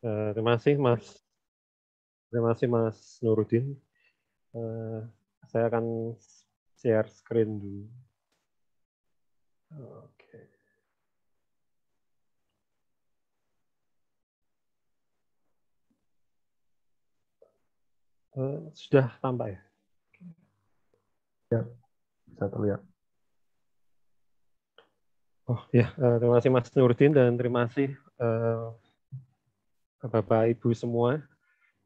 Eh, terima kasih Mas. Terima kasih Mas Nurudin. Uh, saya akan share screen dulu. Oke. Eh, sudah tampak ya? Ya, bisa terlihat. Oh ya, terima kasih Mas Nurdin dan terima kasih Bapak Ibu semua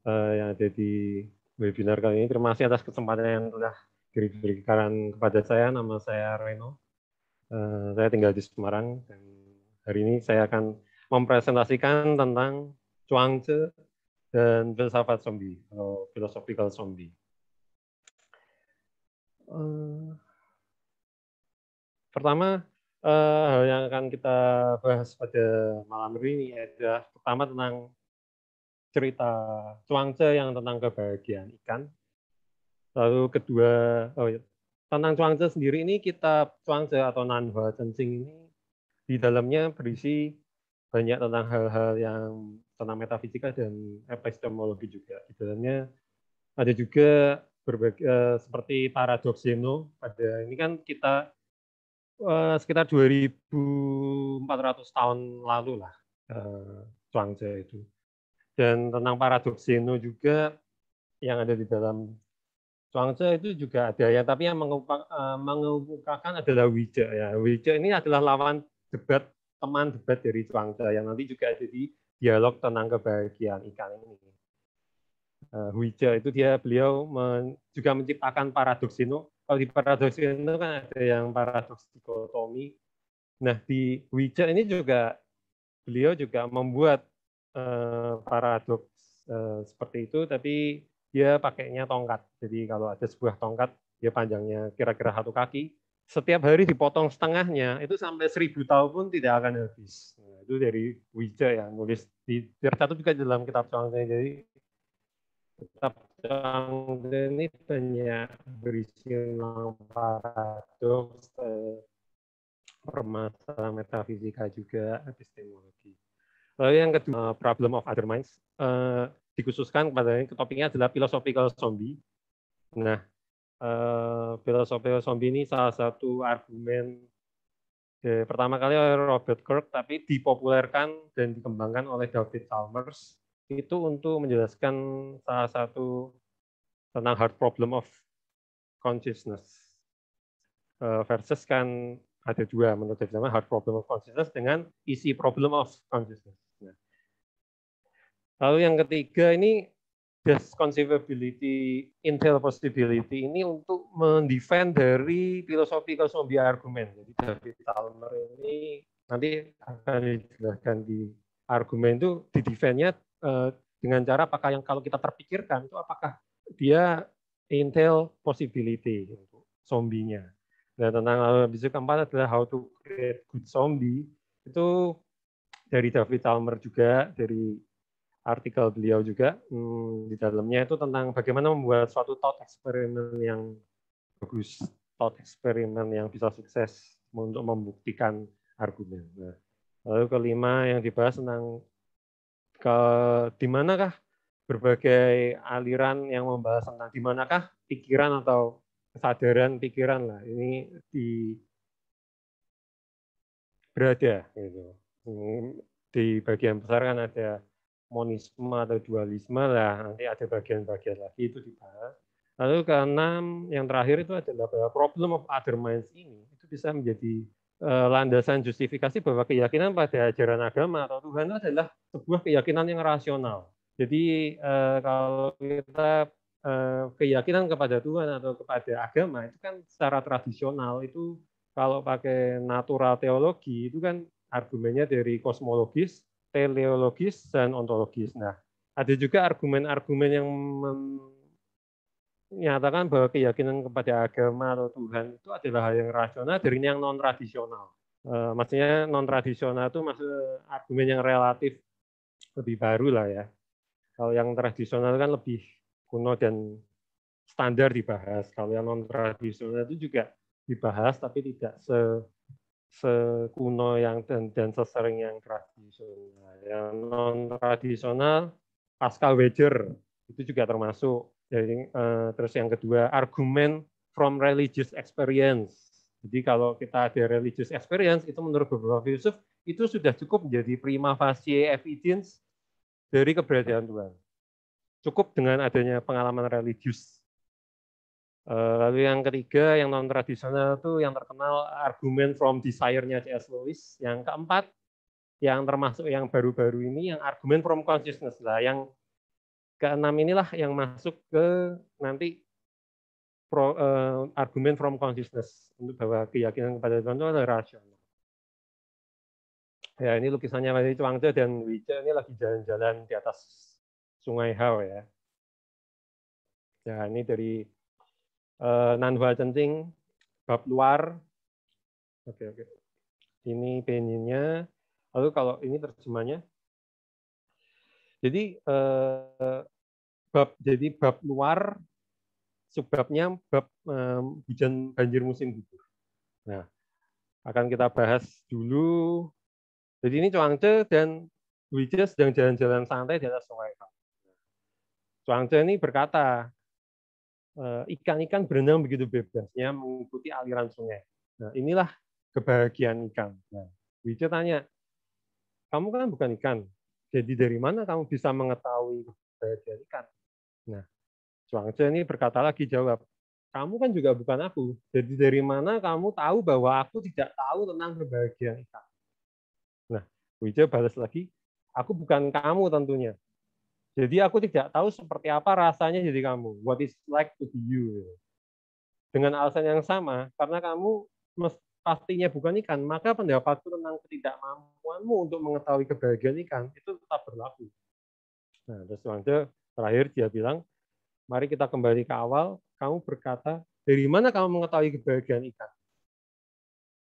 eh, yang ada di webinar kali ini. Terima kasih atas kesempatan yang telah diberikan kepada saya. Nama saya Reno. Eh, saya tinggal di Semarang dan hari ini saya akan mempresentasikan tentang cuangce dan filsafat zombie atau philosophical zombie. Eh, pertama hal yang akan kita bahas pada malam hari ini adalah pertama tentang cerita cuangce yang tentang kebahagiaan ikan. Lalu kedua, oh ya, tentang cuangce sendiri ini kita cuangce atau nanhua cencing ini di dalamnya berisi banyak tentang hal-hal yang tentang metafisika dan epistemologi juga. Di dalamnya ada juga berbagai eh, seperti paradoks Zeno pada ini kan kita eh, sekitar 2400 tahun lalu lah eh, itu dan tentang paradoksino juga yang ada di dalam Chuangzi itu juga ada ya, tapi yang eh, mengemukakan adalah Wija ya. Wija ini adalah lawan debat teman debat dari Chuangzi yang nanti juga ada di dialog tentang kebahagiaan ikan ini. Eh, Wija itu dia beliau men, juga menciptakan paradoksino. Kalau di paradoksino kan ada yang paradoks dikotomi. Nah di Wija ini juga beliau juga membuat Eh, para adlock eh, seperti itu, tapi dia pakainya tongkat. Jadi kalau ada sebuah tongkat, dia panjangnya kira-kira satu kaki, setiap hari dipotong setengahnya, itu sampai seribu tahun pun tidak akan habis. Nah, itu dari Wija yang nulis di satu juga dalam kitab Cangkeng. Jadi kitab Cangkeng ini banyak berisi tentang paradoks, eh, permasalahan metafisika juga, epistemologi. Lalu yang kedua, problem of other minds, eh, dikhususkan kepada topiknya adalah philosophical zombie. Nah, eh, philosophical zombie ini salah satu argumen eh, pertama kali oleh Robert Kirk, tapi dipopulerkan dan dikembangkan oleh David Chalmers itu untuk menjelaskan salah satu tentang hard problem of consciousness eh, versus kan ada dua menurut saya hard problem of consciousness dengan isi problem of consciousness. Lalu yang ketiga ini best conceivability, intel possibility ini untuk mendefend dari filosofi zombie argumen. Jadi David Talmer ini nanti akan dijelaskan di argumen itu di defendnya eh, dengan cara apakah yang kalau kita terpikirkan itu apakah dia intel possibility untuk zombinya. Nah, tentang lalu habis keempat adalah how to create good zombie. Itu dari David Talmer juga, dari artikel beliau juga hmm, di dalamnya itu tentang bagaimana membuat suatu thought experiment yang bagus, thought experiment yang bisa sukses untuk membuktikan argumen. Nah, lalu kelima yang dibahas tentang ke di manakah berbagai aliran yang membahas tentang di manakah pikiran atau kesadaran pikiran lah ini di berada gitu. Hmm, di bagian besar kan ada monisme atau dualisme lah nanti ada bagian-bagian lagi itu dibahas lalu keenam yang terakhir itu adalah bahwa problem of other minds ini itu bisa menjadi eh, landasan justifikasi bahwa keyakinan pada ajaran agama atau Tuhan itu adalah sebuah keyakinan yang rasional jadi eh, kalau kita eh, keyakinan kepada Tuhan atau kepada agama itu kan secara tradisional itu kalau pakai natural teologi itu kan argumennya dari kosmologis teleologis dan ontologis. Nah, ada juga argumen-argumen yang menyatakan bahwa keyakinan kepada agama atau Tuhan itu adalah hal yang rasional dari yang non tradisional. E, maksudnya non tradisional itu maksud argumen yang relatif lebih baru lah ya. Kalau yang tradisional kan lebih kuno dan standar dibahas. Kalau yang non tradisional itu juga dibahas tapi tidak se sekuno yang dan, dan sesering yang tradisional. Yang non tradisional pasca Wager itu juga termasuk. Jadi eh, terus yang kedua argumen from religious experience. Jadi kalau kita ada religious experience itu menurut beberapa filsuf itu sudah cukup menjadi prima facie evidence dari keberadaan Tuhan. Cukup dengan adanya pengalaman religius Eh, lalu yang ketiga, yang non tradisional itu yang terkenal argumen from desire-nya C.S. Lewis. Yang keempat, yang termasuk yang baru-baru ini, yang argumen from consciousness lah. Yang keenam inilah yang masuk ke nanti pro, uh, argumen from consciousness untuk bahwa keyakinan kepada Tuhan itu adalah rasional. Ya ini lukisannya dari Cuangce dan Wice ini lagi jalan-jalan di atas Sungai Hao ya. Ya ini dari uh, eh, Nanwa bab luar. Oke, okay, oke. Okay. Ini penyennya. Lalu kalau ini terjemahnya. Jadi uh, bab jadi bab luar sebabnya bab um, hujan banjir musim gugur. Nah, akan kita bahas dulu. Jadi ini Cuangce dan Wija sedang jalan-jalan santai di atas sungai. Cuangce ini berkata, Eh, ikan-ikan berenang begitu bebasnya mengikuti aliran sungai. Nah, inilah kebahagiaan ikan. Nah, Wijaya tanya, kamu kan bukan ikan, jadi dari mana kamu bisa mengetahui kebahagiaan ikan? Nah, Chuangtze ini berkata lagi jawab, kamu kan juga bukan aku, jadi dari mana kamu tahu bahwa aku tidak tahu tentang kebahagiaan ikan? Nah, Wijaya balas lagi, aku bukan kamu tentunya, jadi aku tidak tahu seperti apa rasanya jadi kamu. What is like to be you. Dengan alasan yang sama, karena kamu pastinya bukan ikan, maka pendapatku tentang ketidakmampuanmu untuk mengetahui kebahagiaan ikan itu tetap berlaku. Nah, terus Wangce terakhir dia bilang, mari kita kembali ke awal. Kamu berkata, dari mana kamu mengetahui kebahagiaan ikan?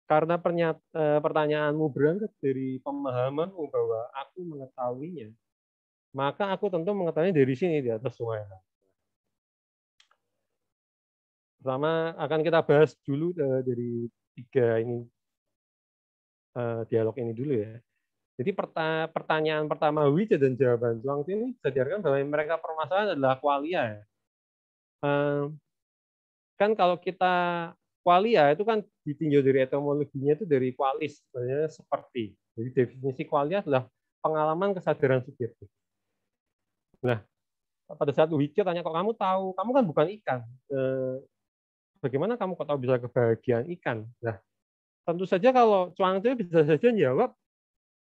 Karena pernyata, eh, pertanyaanmu berangkat dari pemahamanmu bahwa aku mengetahuinya maka aku tentu mengetahui dari sini di atas sungai. Pertama akan kita bahas dulu eh, dari tiga ini eh, dialog ini dulu ya. Jadi pertanyaan pertama Wija dan jawaban Juang ini bisa bahwa mereka permasalahan adalah kualia. Ya. Kan kalau kita kualia itu kan ditinjau dari etimologinya itu dari kualis, sebenarnya seperti. Jadi definisi kualia adalah pengalaman kesadaran subjektif. Nah, pada saat Wicca tanya kok kamu tahu, kamu kan bukan ikan. Eh, bagaimana kamu kok tahu bisa kebahagiaan ikan? Nah, tentu saja kalau Chuang Tzu bisa saja jawab,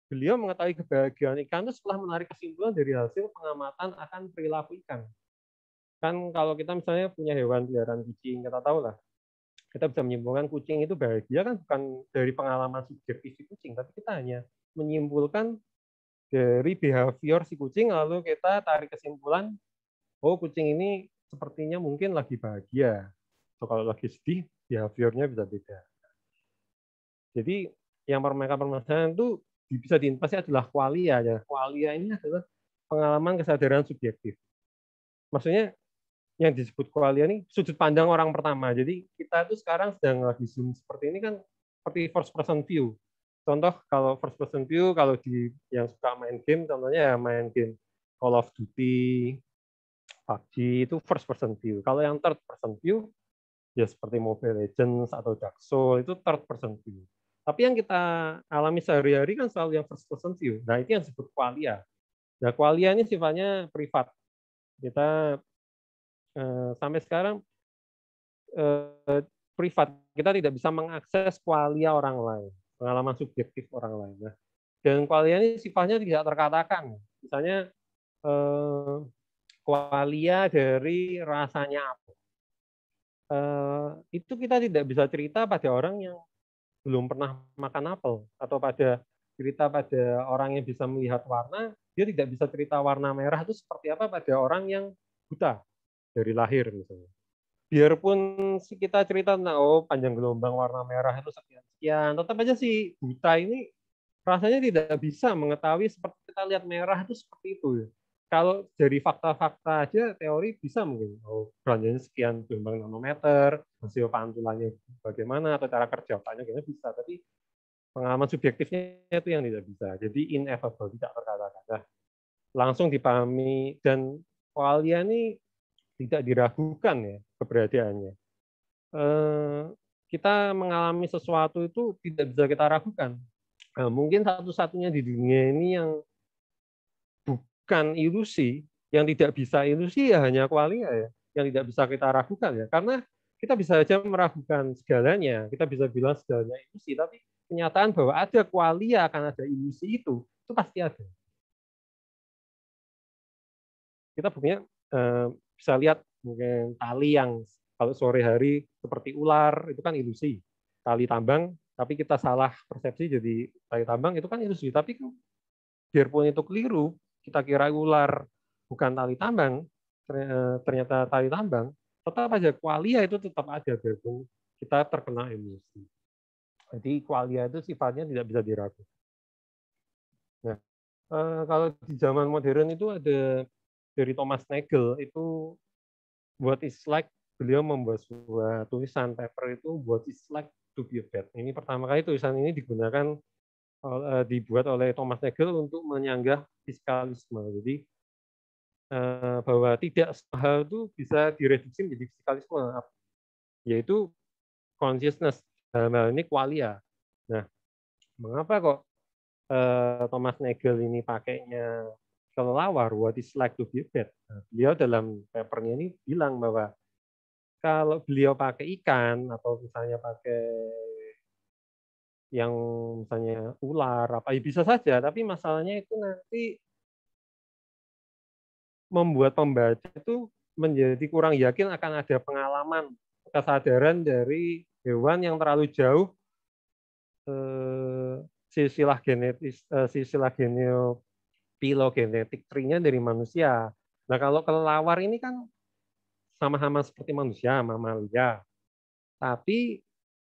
beliau mengetahui kebahagiaan ikan itu setelah menarik kesimpulan dari hasil pengamatan akan perilaku ikan. Kan kalau kita misalnya punya hewan peliharaan kucing, kita tahu lah, kita bisa menyimpulkan kucing itu bahagia kan bukan dari pengalaman subjektif si kucing, tapi kita hanya menyimpulkan dari behavior si kucing lalu kita tarik kesimpulan oh kucing ini sepertinya mungkin lagi bahagia atau so, kalau lagi sedih behaviornya bisa beda jadi yang mereka permasalahan itu bisa diinvestasi adalah kualia ya kualia ini adalah pengalaman kesadaran subjektif maksudnya yang disebut kualia ini sudut pandang orang pertama jadi kita itu sekarang sedang lagi zoom seperti ini kan seperti first person view contoh kalau first person view kalau di yang suka main game contohnya ya main game Call of Duty PUBG itu first person view kalau yang third person view ya seperti Mobile Legends atau Dark Souls itu third person view tapi yang kita alami sehari-hari kan selalu yang first person view nah itu yang disebut qualia nah qualia ini sifatnya privat kita eh, sampai sekarang eh, privat kita tidak bisa mengakses qualia orang lain pengalaman subjektif orang lain. Nah, dan kualia ini sifatnya tidak terkatakan. Misalnya eh, kualia dari rasanya apa. Eh, itu kita tidak bisa cerita pada orang yang belum pernah makan apel atau pada cerita pada orang yang bisa melihat warna, dia tidak bisa cerita warna merah itu seperti apa pada orang yang buta dari lahir misalnya. Biarpun kita cerita tentang oh panjang gelombang warna merah itu sekian sekian. Tetap aja si buta ini rasanya tidak bisa mengetahui seperti kita lihat merah itu seperti itu. Ya. Kalau dari fakta-fakta aja teori bisa mungkin. Oh, beranjanya sekian gelombang nanometer, hasil pantulannya bagaimana, atau cara kerja otaknya gimana bisa. Tapi pengalaman subjektifnya itu yang tidak bisa. Jadi ineffable, tidak terkata-kata. Langsung dipahami dan kualia ini tidak diragukan ya keberadaannya. Eh, kita mengalami sesuatu itu tidak bisa kita ragukan. Nah, mungkin satu-satunya di dunia ini yang bukan ilusi, yang tidak bisa ilusi ya hanya kualia ya, yang tidak bisa kita ragukan ya. Karena kita bisa saja meragukan segalanya, kita bisa bilang segalanya ilusi, tapi kenyataan bahwa ada kualia akan ada ilusi itu, itu pasti ada. Kita punya eh, bisa lihat mungkin tali yang kalau sore hari seperti ular, itu kan ilusi. Tali tambang, tapi kita salah persepsi jadi tali tambang, itu kan ilusi. Tapi kan biarpun itu keliru, kita kira ular bukan tali tambang, e, ternyata tali tambang, tetap aja kualia itu tetap ada biarpun kita terkena emosi. Jadi kualia itu sifatnya tidak bisa diragukan. Nah, e, kalau di zaman modern itu ada dari Thomas Nagel itu what is like beliau membuat sebuah tulisan paper itu buat it's like to be a bat. Ini pertama kali tulisan ini digunakan eh, dibuat oleh Thomas Nagel untuk menyanggah fiskalisme. Jadi eh, bahwa tidak hal itu bisa direduksi menjadi fiskalisme, yaitu consciousness dalam hal ini kualia Nah, mengapa kok eh, Thomas Nagel ini pakainya kelelawar, what is like to be a bat? Nah, beliau dalam papernya ini bilang bahwa kalau beliau pakai ikan atau misalnya pakai yang misalnya ular apa ya bisa saja tapi masalahnya itu nanti membuat pembaca itu menjadi kurang yakin akan ada pengalaman kesadaran dari hewan yang terlalu jauh eh, sisilah silsilah genetis eh, sisilah genio pilogenetik trinya dari manusia nah kalau kelelawar ini kan sama-sama seperti manusia, mamalia. Tapi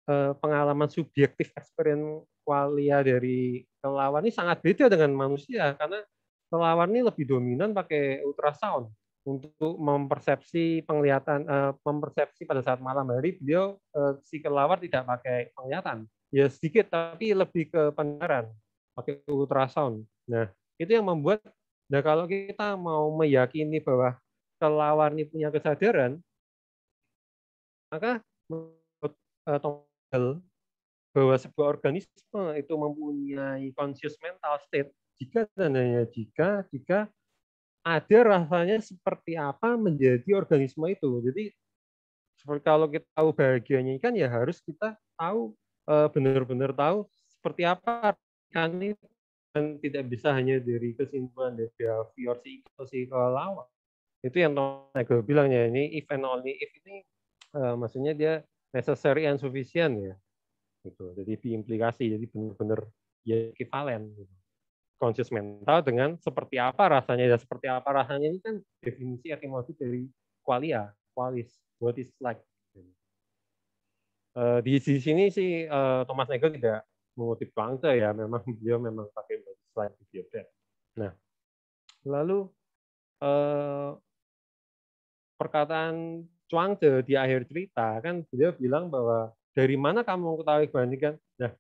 eh, pengalaman subjektif experience kualia dari kelelawar ini sangat beda dengan manusia karena kelelawar ini lebih dominan pakai ultrasound untuk mempersepsi penglihatan eh, mempersepsi pada saat malam hari beliau eh, si kelawar tidak pakai penglihatan ya sedikit tapi lebih ke pendengaran pakai ultrasound nah itu yang membuat nah kalau kita mau meyakini bahwa kelawar punya kesadaran, maka eh, Tomel bahwa sebuah organisme itu mempunyai conscious mental state jika tandanya jika jika ada rasanya seperti apa menjadi organisme itu. Jadi seperti kalau kita tahu bahagianya ikan ya harus kita tahu eh, benar-benar tahu seperti apa ikan itu dan tidak bisa hanya dari kesimpulan dari behavior si ikan si kelawar itu yang gue bilang ya ini if and only if ini uh, maksudnya dia necessary and sufficient ya gitu jadi implikasi jadi benar-benar ya ekivalen gitu. conscious mental dengan seperti apa rasanya dan ya, seperti apa rasanya ini kan definisi etimologi dari qualia qualis what is like eh, di, sisi sini si eh, Thomas Nagel tidak mengutip Plante ya memang dia memang pakai slide di gitu ya. Nah lalu perkataan Chuangce di akhir cerita kan beliau bilang bahwa dari mana kamu mengetahui kebandingan? Nah,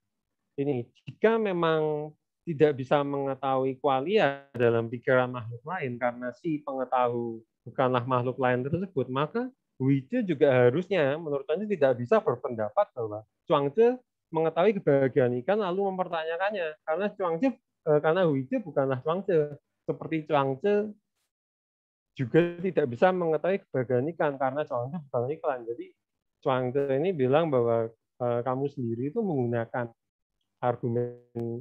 ini jika memang tidak bisa mengetahui kualia dalam pikiran makhluk lain karena si pengetahu bukanlah makhluk lain tersebut, maka Huice juga harusnya menurut Anda tidak bisa berpendapat bahwa Chuangce mengetahui kebahagiaan ikan lalu mempertanyakannya karena Chuangce eh, karena Huice bukanlah Chuangce seperti Chuangce juga tidak bisa mengetahui ikan karena soalnya bukan iklan. Jadi Cuangce ini bilang bahwa uh, kamu sendiri itu menggunakan argumen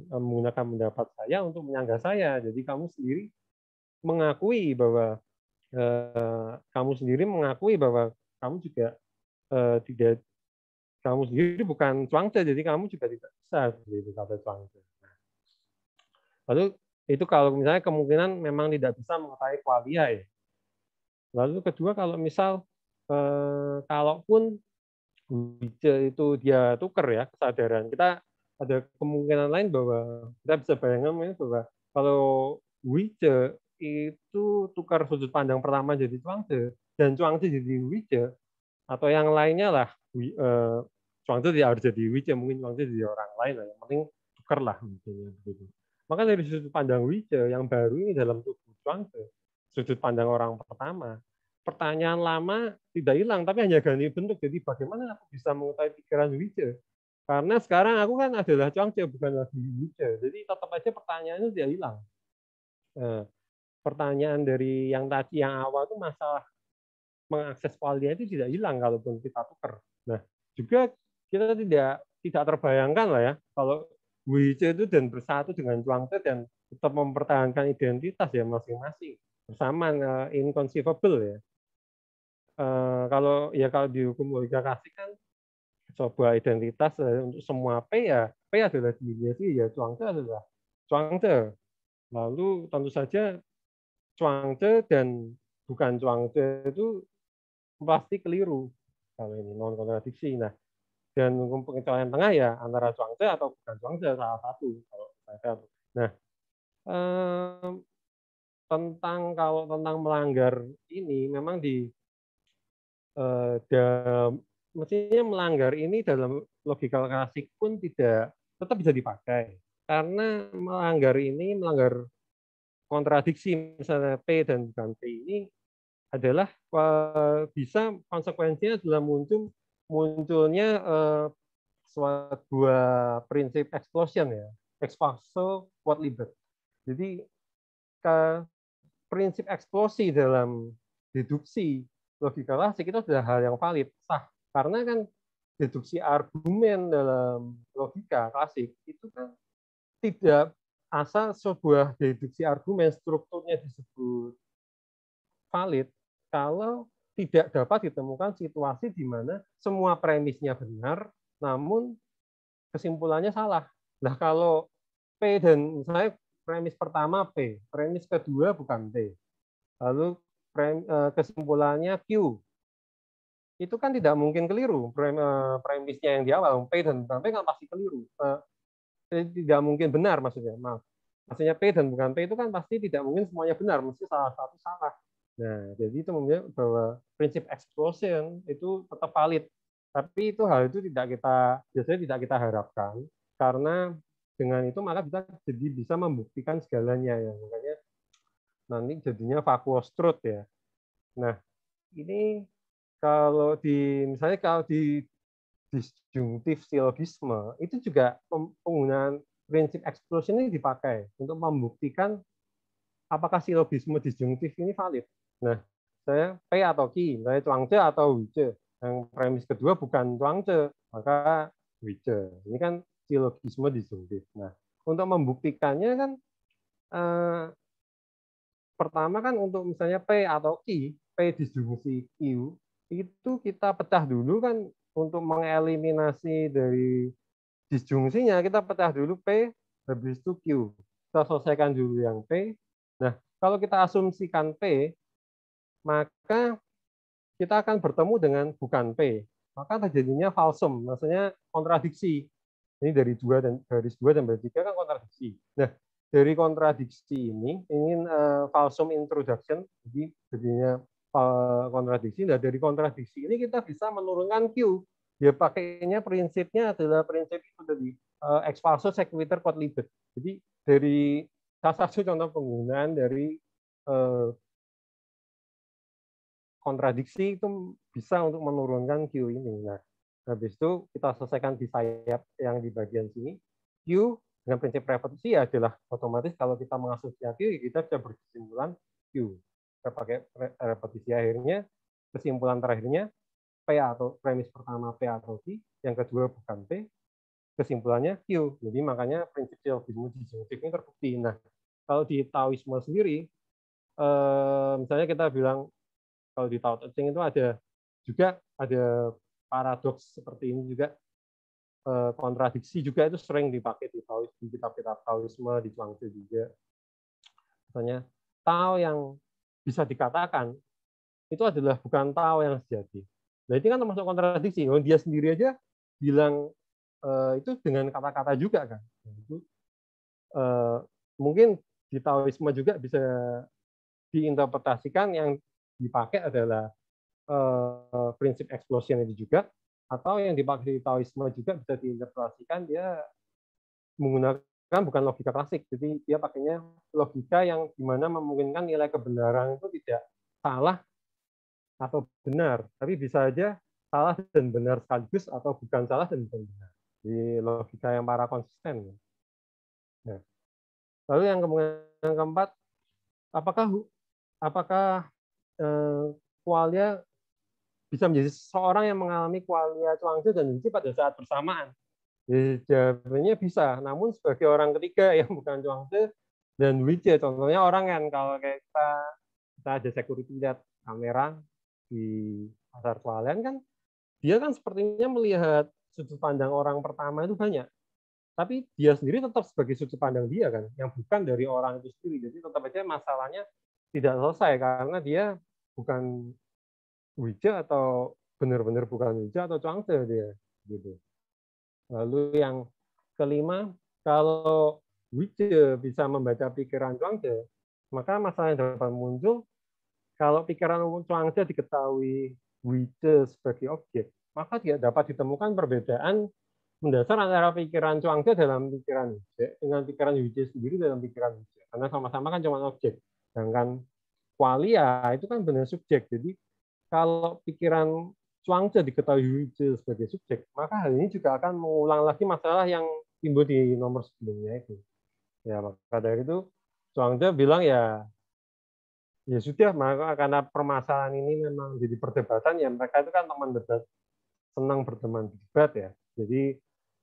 uh, menggunakan pendapat saya untuk menyanggah saya. Jadi kamu sendiri mengakui bahwa uh, kamu sendiri mengakui bahwa kamu juga uh, tidak kamu sendiri bukan cuangce, jadi kamu juga tidak bisa seperti itu kata cuangce. Lalu itu kalau misalnya kemungkinan memang tidak bisa mengetahui kualia ya. Lalu kedua kalau misal eh, kalaupun kalaupun itu dia tuker ya kesadaran kita ada kemungkinan lain bahwa kita bisa bayangkan ya bahwa kalau Wije itu tukar sudut pandang pertama jadi Cuangce dan Cuangce jadi Wije atau yang lainnya lah eh, Cuangce tidak harus jadi Wije mungkin Cuangce jadi orang lain lah yang penting tukar lah misalnya begitu maka dari sudut pandang Wije yang baru ini dalam tubuh Cuangce sudut pandang orang pertama. Pertanyaan lama tidak hilang, tapi hanya ganti bentuk. Jadi bagaimana aku bisa mengetahui pikiran Wijaya? Karena sekarang aku kan adalah Chongce, bukan lagi Wijaya. Jadi tetap aja pertanyaannya tidak hilang. Nah, pertanyaan dari yang tadi, yang awal itu masalah mengakses kualitas itu tidak hilang kalaupun kita tuker. Nah, juga kita tidak tidak terbayangkan lah ya kalau Wijaya itu dan bersatu dengan Cuangce dan tetap mempertahankan identitas ya masing-masing bersamaan uh, eh, inconceivable ya. Uh, kalau ya kalau dihukum logika kasih kan sebuah identitas uh, untuk semua P ya P adalah sih ya cuangce adalah cuangce Lalu tentu saja cuangce dan bukan cuangce itu pasti keliru kalau ini non kontradiksi. Nah dan hukum pengecualian tengah ya antara cuangce atau bukan cuangce salah satu kalau saya Nah um, tentang kalau tentang melanggar ini memang di eh, dalam mestinya melanggar ini dalam logika klasik pun tidak tetap bisa dipakai karena melanggar ini melanggar kontradiksi misalnya p dan bukan p ini adalah eh, bisa konsekuensinya adalah muncul munculnya eh, sebuah prinsip explosion ya expaso quod liber jadi ke prinsip eksplosi dalam deduksi logika klasik itu adalah hal yang valid, sah. Karena kan deduksi argumen dalam logika klasik itu kan tidak asal sebuah deduksi argumen strukturnya disebut valid kalau tidak dapat ditemukan situasi di mana semua premisnya benar namun kesimpulannya salah. Nah kalau P dan saya premis pertama P, premis kedua bukan T. Lalu eh, kesimpulannya Q. Itu kan tidak mungkin keliru eh, premisnya yang di awal P dan bukan P kan pasti keliru. Eh, tidak mungkin benar maksudnya, maaf. Maksudnya P dan bukan P itu kan pasti tidak mungkin semuanya benar, mesti salah satu salah. Nah, jadi itu membuat bahwa prinsip explosion itu tetap valid. Tapi itu hal itu tidak kita biasanya tidak kita harapkan karena dengan itu maka kita jadi bisa membuktikan segalanya ya makanya nanti jadinya vacuous truth ya nah ini kalau di misalnya kalau di disjungtif silogisme itu juga penggunaan prinsip exclusion ini dipakai untuk membuktikan apakah silogisme disjungtif ini valid. Nah, saya P atau q saya Tuangce atau Wice. Yang premis kedua bukan Tuangce, maka Wice. Ini kan silogisme disuntik. Nah, untuk membuktikannya kan eh, pertama kan untuk misalnya P atau I, P disjungsi Q, itu kita pecah dulu kan untuk mengeliminasi dari disjungsinya kita pecah dulu P habis itu Q. Kita selesaikan dulu yang P. Nah, kalau kita asumsikan P, maka kita akan bertemu dengan bukan P. Maka terjadinya falsum, maksudnya kontradiksi. Ini dari dua dan garis dua dan tiga kan kontradiksi. Nah, dari kontradiksi ini ingin uh, falsum introduction, jadi jadinya eh, kontradiksi. Nah, dari kontradiksi ini kita bisa menurunkan Q. Dia ya, pakainya prinsipnya adalah prinsip itu tadi uh, ex falso sequitur quodlibet. Jadi dari salah satu contoh penggunaan dari uh, kontradiksi itu bisa untuk menurunkan Q ini. Nah, Habis itu kita selesaikan di sayap yang di bagian sini. Q dengan prinsip repetisi ya adalah otomatis kalau kita mengasosiasi ya kita bisa berkesimpulan Q. Kita pakai repetisi akhirnya, kesimpulan terakhirnya P atau premis pertama P atau Q, yang kedua bukan P, kesimpulannya Q. Jadi makanya prinsip silogisme disjunktif ini terbukti. Nah, kalau di Taoisme sendiri, eh, misalnya kita bilang kalau di Tao Te Ching itu ada juga ada paradoks seperti ini juga eh, kontradiksi juga itu sering dipakai di Taois di kitab-kitab Taoisme di Zhuangzi juga. Misalnya Tao yang bisa dikatakan itu adalah bukan Tao yang sejati. Nah ini kan termasuk kontradiksi. Oh, dia sendiri aja bilang eh, itu dengan kata-kata juga kan. Nah, itu eh, mungkin di Taoisme juga bisa diinterpretasikan yang dipakai adalah Eh, prinsip explosion itu juga atau yang dipakai di Taoisme juga bisa diinterpretasikan dia menggunakan bukan logika klasik jadi dia pakainya logika yang dimana memungkinkan nilai kebenaran itu tidak salah atau benar tapi bisa aja salah dan benar sekaligus atau bukan salah dan bukan benar di logika yang para konsisten nah, lalu yang keempat apakah apakah eh, kualnya bisa menjadi seorang yang mengalami kualia cuangcu dan benci pada saat bersamaan? Jadi jawabannya bisa, namun sebagai orang ketiga yang bukan cuangcu dan wija, contohnya orang yang kalau kayak kita, kita ada security lihat kamera di pasar kualian kan, dia kan sepertinya melihat sudut pandang orang pertama itu banyak. Tapi dia sendiri tetap sebagai sudut pandang dia kan, yang bukan dari orang itu sendiri. Jadi tetap aja masalahnya tidak selesai karena dia bukan Wija atau benar-benar bukan Wija atau Changde ya dia gitu. Lalu yang kelima, kalau Wija bisa membaca pikiran Changde, maka masalah yang dapat muncul kalau pikiran Changde diketahui Wija sebagai objek, maka tidak dapat ditemukan perbedaan mendasar antara pikiran Cuangce dalam pikiran Wija dengan pikiran Wija sendiri dalam pikiran Wija. Karena sama-sama kan cuma objek. Sedangkan kualia itu kan benar subjek. Jadi kalau pikiran Chuangce diketahui sebagai subjek, maka hal ini juga akan mengulang lagi masalah yang timbul di nomor sebelumnya itu. Ya, maka dari itu Chuangce bilang ya ya sudah maka karena permasalahan ini memang jadi perdebatan ya mereka itu kan teman debat senang berteman debat ya jadi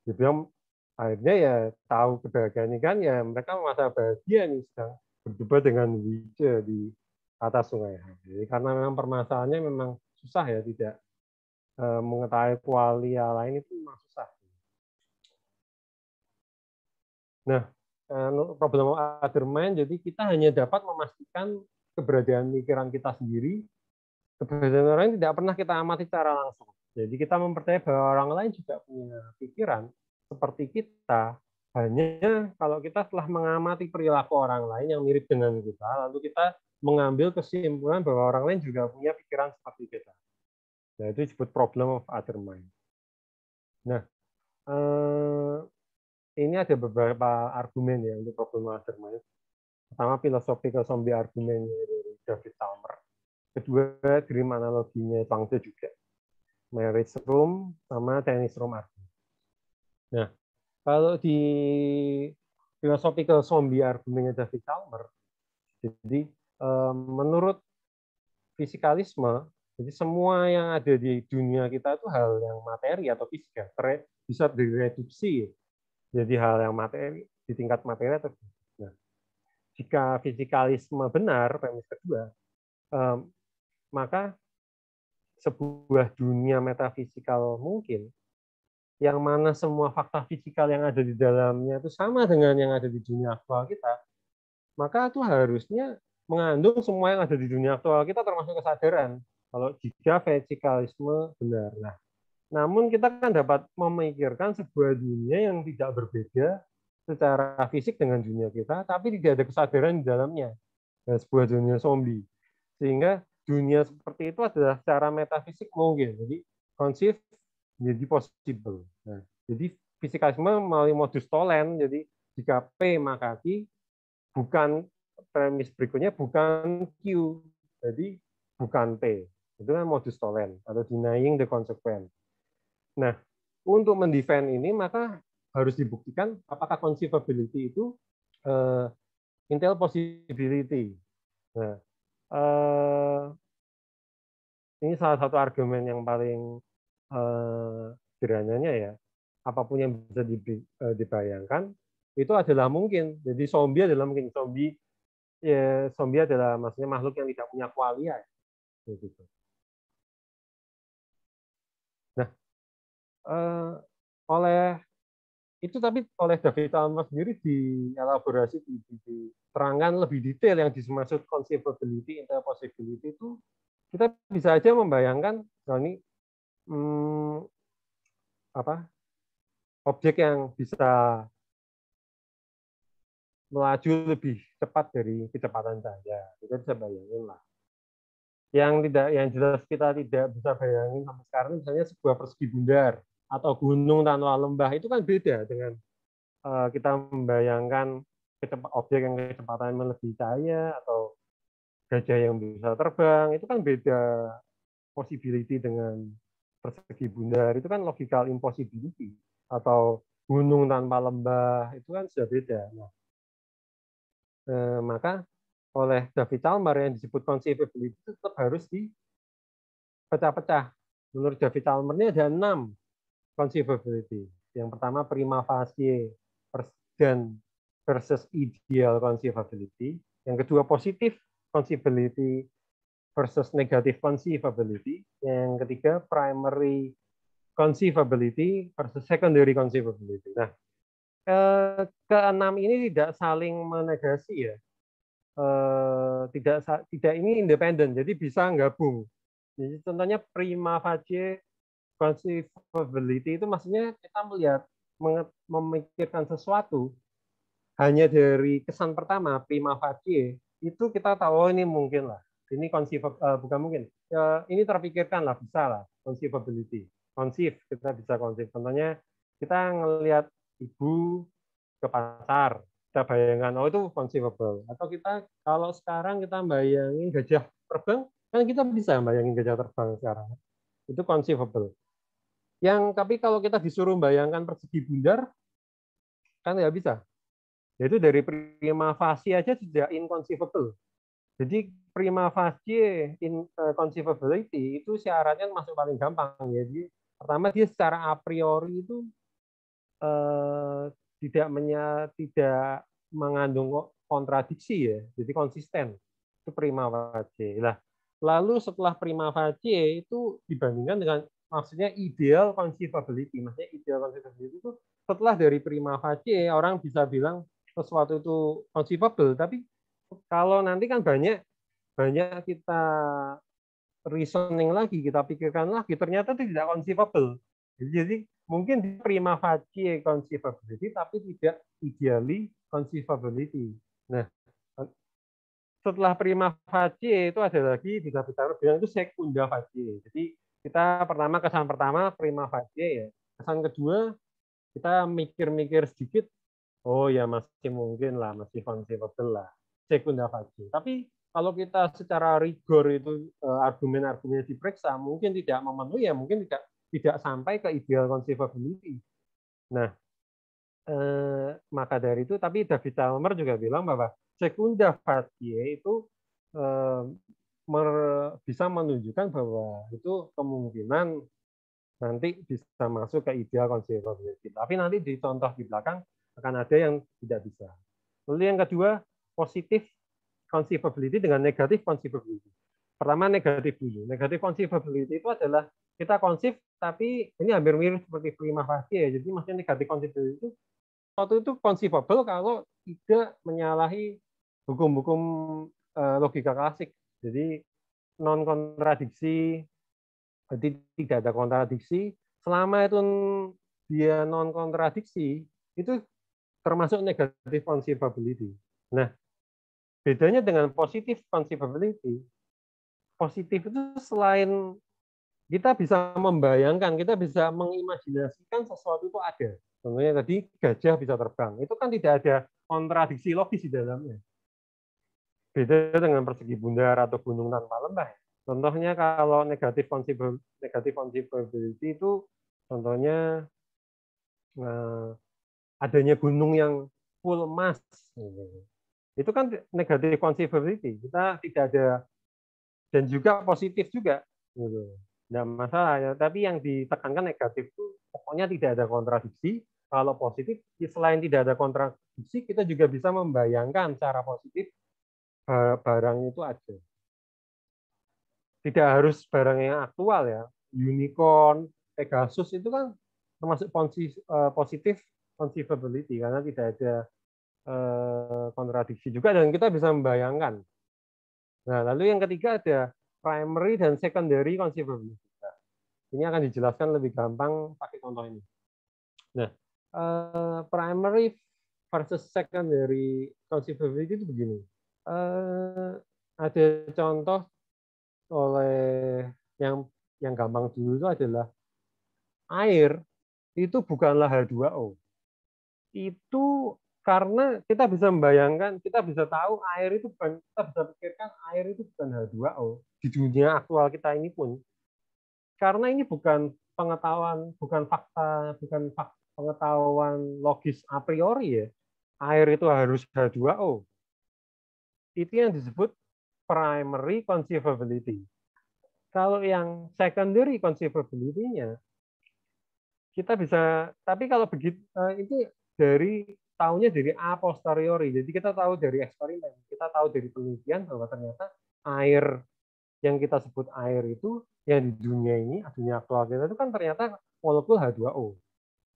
dia bilang akhirnya ya tahu kebahagiaan ini kan ya mereka masa bahagia nih sedang berdebat dengan Wijaya di atas sungai. Jadi karena memang permasalahannya memang susah ya tidak eh, mengetahui kualia lain itu memang susah. Nah, problem other mind, jadi kita hanya dapat memastikan keberadaan pikiran kita sendiri, keberadaan orang lain tidak pernah kita amati secara langsung. Jadi kita mempercayai bahwa orang lain juga punya pikiran seperti kita, hanya kalau kita telah mengamati perilaku orang lain yang mirip dengan kita, lalu kita mengambil kesimpulan bahwa orang lain juga punya pikiran seperti kita. Nah, itu disebut problem of other mind. Nah, eh, ini ada beberapa argumen ya untuk problem of other mind. Pertama, philosophical zombie argumen dari David Talmer. Kedua, dream analoginya bangte juga. Marriage room sama tennis room argument. Nah, kalau di philosophical zombie argumennya David Chalmers, jadi eh, menurut fisikalisme, jadi semua yang ada di dunia kita itu hal yang materi atau fisika, bisa direduksi jadi hal yang materi di tingkat materi atau fisika. jika fisikalisme benar, premis kedua, eh, maka sebuah dunia metafisikal mungkin yang mana semua fakta fisikal yang ada di dalamnya itu sama dengan yang ada di dunia aktual kita, maka itu harusnya mengandung semua yang ada di dunia aktual kita termasuk kesadaran kalau jika fisikalisme benar. Nah, namun kita kan dapat memikirkan sebuah dunia yang tidak berbeda secara fisik dengan dunia kita, tapi tidak ada kesadaran di dalamnya. Nah, sebuah dunia zombie. Sehingga dunia seperti itu adalah secara metafisik mungkin. Jadi, conceive menjadi possible. Nah, jadi fisikalisme melalui modus tolen, jadi jika P maka Q, bukan premis berikutnya bukan Q, jadi bukan P. Itu kan modus tolen atau denying the consequence. Nah, untuk mendefend ini maka harus dibuktikan apakah conceivability itu uh, Intel possibility. Nah, uh, ini salah satu argumen yang paling sederhananya eh, ya apapun yang bisa eh, dibayangkan itu adalah mungkin. Jadi zombie adalah mungkin zombie ya, zombie adalah maksudnya makhluk yang tidak punya kualia. Begitu. Nah, eh, oleh itu tapi oleh David Almas sendiri dielaborasi, terangkan lebih detail yang dimaksud conceivability, interpossibility itu kita bisa aja membayangkan, kalau ini hmm, apa objek yang bisa melaju lebih cepat dari kecepatan cahaya, Kita bisa bayangin lah. Yang tidak, yang jelas kita tidak bisa bayangin sama sekarang, misalnya sebuah persegi bundar atau gunung tanpa lembah itu kan beda dengan uh, kita membayangkan objek yang kecepatannya lebih cahaya atau gajah yang bisa terbang itu kan beda possibility dengan persegi bundar itu kan logical impossibility atau gunung tanpa lembah itu kan sudah beda. Nah, eh, maka oleh David Chalmers yang disebut conceivability itu tetap harus dipecah-pecah. Menurut David Chalmers ini ada enam conceivability. Yang pertama prima facie dan versus ideal conceivability. Yang kedua positif conceivability versus negative conceivability. Yang ketiga, primary conceivability versus secondary conceivability. Nah, ke eh, keenam ini tidak saling menegasi ya. Eh, tidak tidak ini independen, jadi bisa gabung. Jadi contohnya prima facie conceivability itu maksudnya kita melihat memikirkan sesuatu hanya dari kesan pertama prima facie itu kita tahu oh, ini mungkin lah ini conceivable uh, eh, bukan mungkin uh, ini terpikirkan lah bisa lah conceivability conceive kita bisa conceive contohnya kita ngelihat ibu ke pasar kita bayangkan oh itu conceivable atau kita kalau sekarang kita bayangin gajah terbang kan kita bisa bayangin gajah terbang sekarang itu conceivable yang tapi kalau kita disuruh bayangkan persegi bundar kan nggak bisa itu dari prima facie aja sudah inconceivable jadi prima facie in uh, conceivability itu syaratnya masuk paling gampang ya. Jadi pertama dia secara a priori itu eh, tidak menya, tidak mengandung kontradiksi ya. Jadi konsisten. Itu prima facie. Lah, lalu setelah prima facie itu dibandingkan dengan maksudnya ideal conceivability. Maksudnya ideal conceivability itu setelah dari prima facie orang bisa bilang sesuatu itu conceivable tapi kalau nanti kan banyak banyak kita reasoning lagi, kita pikirkan lagi, ternyata itu tidak conceivable. Jadi mungkin prima facie conceivability, tapi tidak ideally conceivability. Nah, setelah prima facie itu ada lagi di kapital bilang itu sekunda facie. Jadi kita pertama kesan pertama prima facie ya. Kesan kedua kita mikir-mikir sedikit, oh ya masih mungkin lah, masih conceivable lah sekunder value. Tapi kalau kita secara rigor itu eh, argumen-argumen diperiksa mungkin tidak memenuhi ya mungkin tidak tidak sampai ke ideal conceivability. Nah, eh, maka dari itu tapi David Chalmer juga bilang bahwa sekunda facie itu eh, mer, bisa menunjukkan bahwa itu kemungkinan nanti bisa masuk ke ideal conceivability. Tapi nanti di contoh di belakang akan ada yang tidak bisa. Lalu yang kedua, positif conceivability dengan negatif conceivability. Pertama negatif dulu. Negatif conceivability itu adalah kita konsep tapi ini hampir mirip seperti prima facie ya. Jadi maksudnya negatif conceivability itu suatu itu conceivable kalau tidak menyalahi hukum-hukum eh, logika klasik. Jadi non kontradiksi, jadi tidak ada kontradiksi. Selama itu dia non kontradiksi itu termasuk negatif conceivability. Nah, Bedanya dengan positif conceivability, positif itu selain kita bisa membayangkan, kita bisa mengimajinasikan sesuatu itu ada. Contohnya tadi gajah bisa terbang. Itu kan tidak ada kontradiksi logis di dalamnya. Beda dengan persegi bundar atau gunung tanpa lembah. Contohnya kalau negatif negatif conceivability itu contohnya eh, adanya gunung yang full mass. Gitu itu kan negatif conceivability kita tidak ada dan juga positif juga gitu tidak masalah ya tapi yang ditekankan negatif itu pokoknya tidak ada kontradiksi kalau positif ya selain tidak ada kontradiksi kita juga bisa membayangkan cara positif eh, barang itu ada tidak harus barang yang aktual ya unicorn pegasus itu kan termasuk eh, positif conceivability karena tidak ada Eh, kontradiksi juga dan kita bisa membayangkan. Nah, lalu yang ketiga ada primary dan secondary conceivability. ini akan dijelaskan lebih gampang pakai contoh ini. Nah, eh, primary versus secondary conceivability itu begini. Eh, ada contoh oleh yang yang gampang dulu itu adalah air itu bukanlah H2O. Itu karena kita bisa membayangkan, kita bisa tahu air itu bukan, kita bisa pikirkan air itu bukan H2O di dunia aktual kita ini pun. Karena ini bukan pengetahuan, bukan fakta, bukan fakta, pengetahuan logis a priori ya. Air itu harus H2O. Itu yang disebut primary conceivability. Kalau yang secondary conceivability-nya, kita bisa, tapi kalau begitu, eh, ini dari tahunya dari a posteriori. Jadi kita tahu dari eksperimen, kita tahu dari penelitian bahwa ternyata air yang kita sebut air itu yang di dunia ini, dunia aktual kita itu kan ternyata molekul H2O.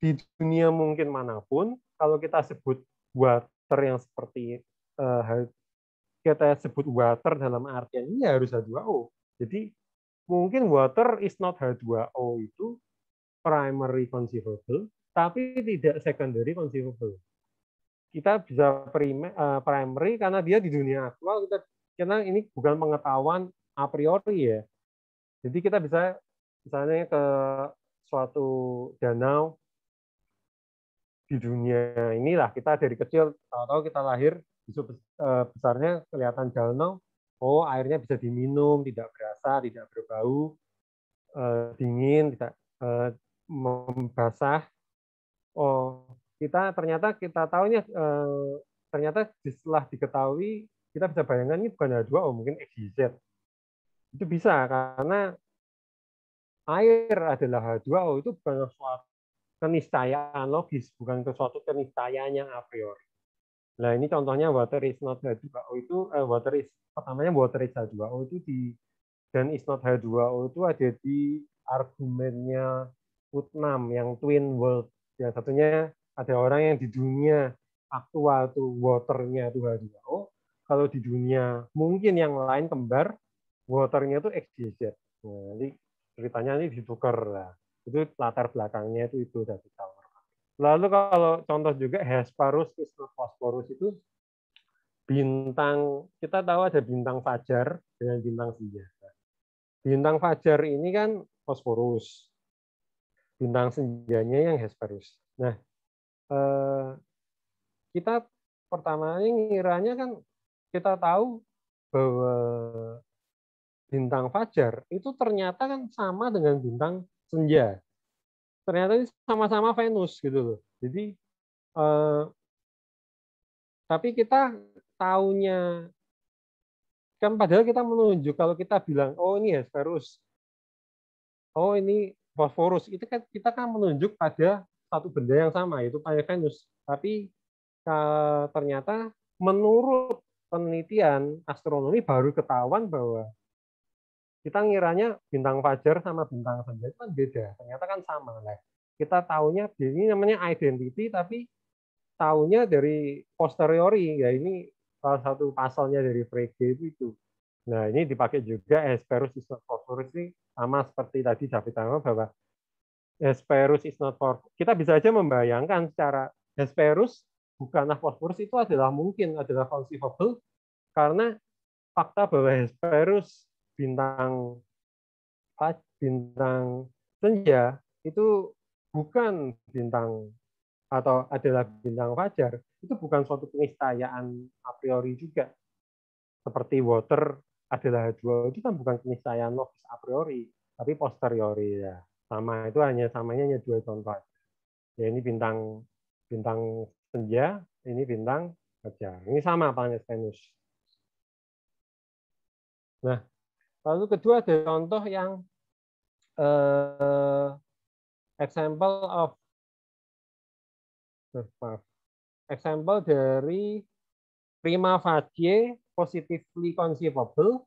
Di dunia mungkin manapun, kalau kita sebut water yang seperti uh, kita sebut water dalam artian ini ya harus H2O. Jadi mungkin water is not H2O itu primary conceivable, tapi tidak secondary conceivable kita bisa primer, eh, primary karena dia di dunia aktual kita karena ini bukan pengetahuan a priori ya. Jadi kita bisa misalnya ke suatu danau di dunia inilah kita dari kecil atau kita lahir eh, besarnya kelihatan danau oh airnya bisa diminum tidak berasa tidak berbau eh, dingin tidak membasah oh kita ternyata kita tahunya eh, ternyata setelah diketahui kita bisa bayangkan ini bukan H2O mungkin XYZ itu bisa karena air adalah H2O itu bukan suatu keniscayaan logis bukan sesuatu keniscayaan yang a priori Nah ini contohnya water is not H2O itu eh, water is pertamanya water is H2O itu di dan is not H2O itu ada di argumennya Putnam yang twin world yang satunya ada orang yang di dunia aktual tuh waternya itu h o kalau di dunia mungkin yang lain kembar, waternya itu XYZ. Nah, ini ceritanya ini ditukar lah. Itu latar belakangnya itu itu dari tower. Lalu kalau contoh juga Hesperus Crystal Phosphorus itu bintang kita tahu ada bintang fajar dengan bintang senja. Bintang fajar ini kan Phosphorus. Bintang senjanya yang Hesperus. Nah, Eh, kita pertama ini ngiranya kan kita tahu bahwa bintang fajar itu ternyata kan sama dengan bintang senja. Ternyata ini sama-sama Venus gitu loh. Jadi eh, tapi kita taunya kan padahal kita menunjuk kalau kita bilang oh ini Hesperus. Oh ini Bosforus. Itu kan kita kan menunjuk pada satu benda yang sama yaitu planet Venus Tapi ternyata menurut penelitian astronomi baru ketahuan bahwa kita ngiranya bintang fajar sama bintang senja itu kan beda. Ternyata kan sama. lah kita tahunya ini namanya identity tapi tahunya dari posteriori ya ini salah satu pasalnya dari Frege itu, Nah, ini dipakai juga Hesperus isophosphoris sama seperti tadi David Tama bahwa Hesperus is not for kita bisa aja membayangkan secara Hesperus bukanlah fosforus itu adalah mungkin adalah conceivable karena fakta bahwa Hesperus bintang bintang senja itu bukan bintang atau adalah bintang fajar itu bukan suatu keniscayaan a priori juga seperti water adalah H2O itu kan bukan keniscayaan logis a priori tapi posteriori ya sama itu hanya samanya hanya dua contoh ya ini bintang bintang senja ini bintang kerja ini sama planet Venus nah lalu kedua ada contoh yang uh, example of eh, maaf example dari prima facie positively conceivable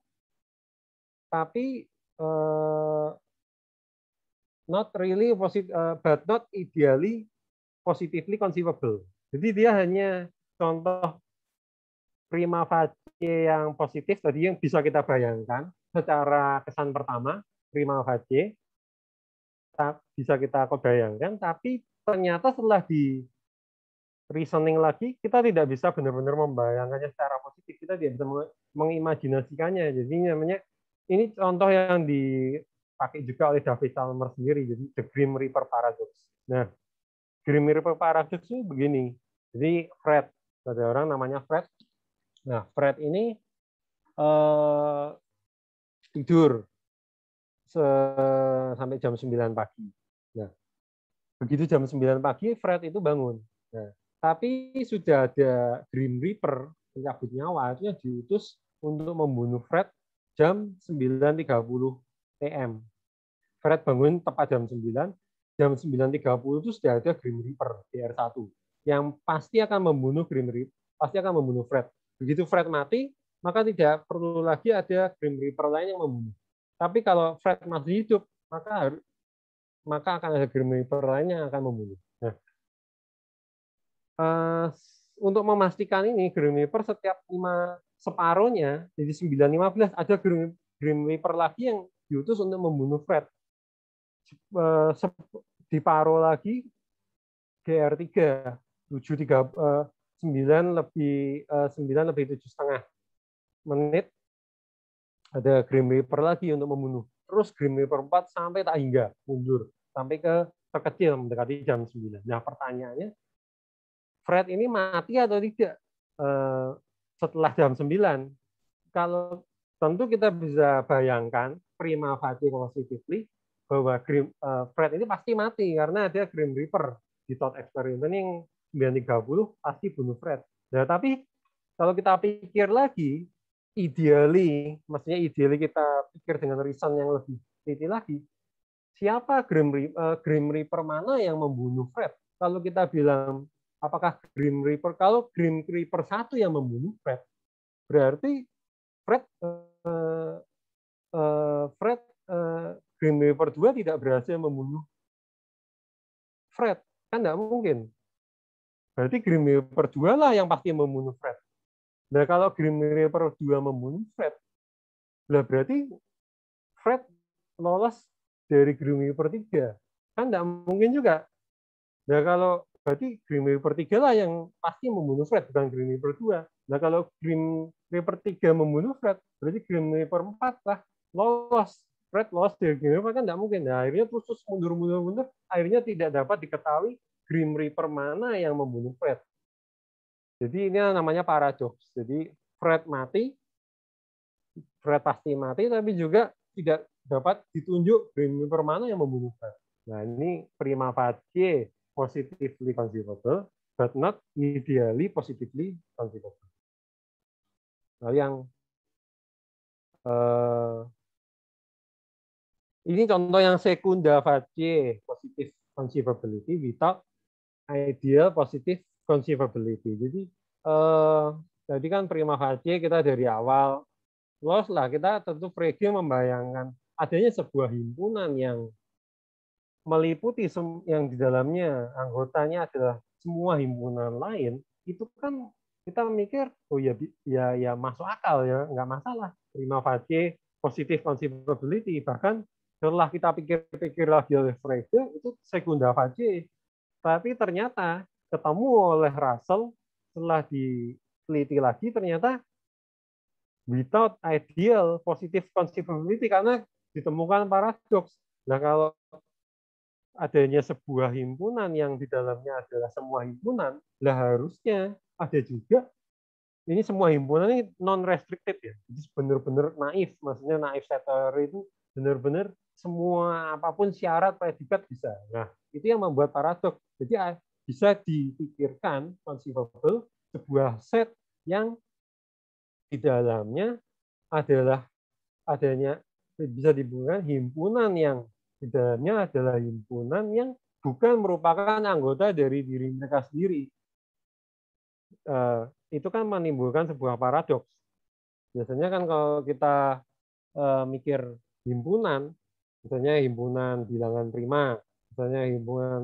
tapi eh, not really uh, but not ideally positively conceivable. Jadi dia hanya contoh prima facie yang positif tadi yang bisa kita bayangkan secara kesan pertama prima facie bisa kita kebayangkan tapi ternyata setelah di reasoning lagi kita tidak bisa benar-benar membayangkannya secara positif kita tidak bisa mengimajinasikannya jadi namanya ini contoh yang di dipakai juga oleh David Chalmers sendiri, jadi The Grim Reaper Paradox. Nah, Grim Reaper Paradox itu begini, jadi Fred, ada orang namanya Fred. Nah, Fred ini eh, tidur se sampai jam 9 pagi. Nah, begitu jam 9 pagi, Fred itu bangun. Nah, tapi sudah ada Grim Reaper, pencabut nyawa, itu diutus untuk membunuh Fred jam 9.30 PM. Fred bangun tepat jam 9, jam 9.30 itu sudah ada Grim Reaper di R1 yang pasti akan membunuh Grim Reaper, pasti akan membunuh Fred. Begitu Fred mati, maka tidak perlu lagi ada Grim Reaper lain yang membunuh. Tapi kalau Fred masih hidup, maka maka akan ada Grim Reaper lain yang akan membunuh. Nah, eh, untuk memastikan ini Grim Reaper setiap lima separuhnya jadi 9.15 ada Grim, Grim Reaper lagi yang diutus untuk membunuh Fred. Eh, di Paro lagi GR3 739 eh, lebih 9 eh, lebih tujuh setengah menit ada Grim Reaper lagi untuk membunuh. Terus Grim Reaper 4 sampai tak hingga mundur sampai ke terkecil mendekati jam 9. Nah pertanyaannya, Fred ini mati atau tidak setelah jam 9? Kalau tentu kita bisa bayangkan prima facie positively bahwa Grim, uh, Fred ini pasti mati karena dia Grim Reaper di Todd Experiment yang 930 pasti bunuh Fred. Nah, tapi kalau kita pikir lagi, ideally, maksudnya ideally kita pikir dengan reason yang lebih teliti lagi, siapa Grim, uh, Grim Reaper mana yang membunuh Fred? Kalau kita bilang apakah Grim Reaper, kalau Grim Reaper satu yang membunuh Fred, berarti Fred uh, uh, Fred uh, Green River 2 tidak berhasil membunuh Fred. Kan tidak mungkin. Berarti Green River 2 lah yang pasti membunuh Fred. Nah, kalau Green River 2 membunuh Fred, lah berarti Fred lolos dari Green Reaper 3. Kan tidak mungkin juga. Nah, kalau berarti Green Reaper 3 lah yang pasti membunuh Fred, bukan Green Reaper 2. Nah, kalau Green Reaper 3 membunuh Fred, berarti Green Reaper 4 lah lolos Fred lost the ya, Grim gitu. Reaper kan tidak mungkin. Nah, akhirnya terus, mundur mundur mundur, akhirnya tidak dapat diketahui Grim Reaper mana yang membunuh Fred. Jadi ini namanya paradoks. Jadi Fred mati, Fred pasti mati, tapi juga tidak dapat ditunjuk Grim Reaper mana yang membunuh Fred. Nah ini prima facie positively conceivable, but not ideally positively conceivable. Nah yang eh, ini contoh yang sekunda Fadje, positive conceivability without ideal positive conceivability. Jadi eh, tadi kan prima facie kita dari awal loss lah kita tentu Frege membayangkan adanya sebuah himpunan yang meliputi yang di dalamnya anggotanya adalah semua himpunan lain itu kan kita mikir oh ya ya ya masuk akal ya nggak masalah prima facie positif conceivability bahkan setelah kita pikir-pikir lagi oleh Frege itu Segunda Facie tapi ternyata ketemu oleh Russell setelah diteliti lagi ternyata without ideal positive conceivability karena ditemukan paradoks. Nah kalau adanya sebuah himpunan yang di dalamnya adalah semua himpunan, lah harusnya ada juga ini semua himpunan ini non restricted ya. Jadi benar-benar naif, maksudnya naif setter itu benar-benar semua apapun syarat predikat bisa. Nah, itu yang membuat paradoks. Jadi eh, bisa dipikirkan conceivable sebuah set yang di dalamnya adalah adanya bisa dihubungkan himpunan yang di dalamnya adalah himpunan yang bukan merupakan anggota dari diri mereka sendiri. Eh, itu kan menimbulkan sebuah paradoks. Biasanya kan kalau kita eh, mikir himpunan misalnya himpunan bilangan prima, misalnya himpunan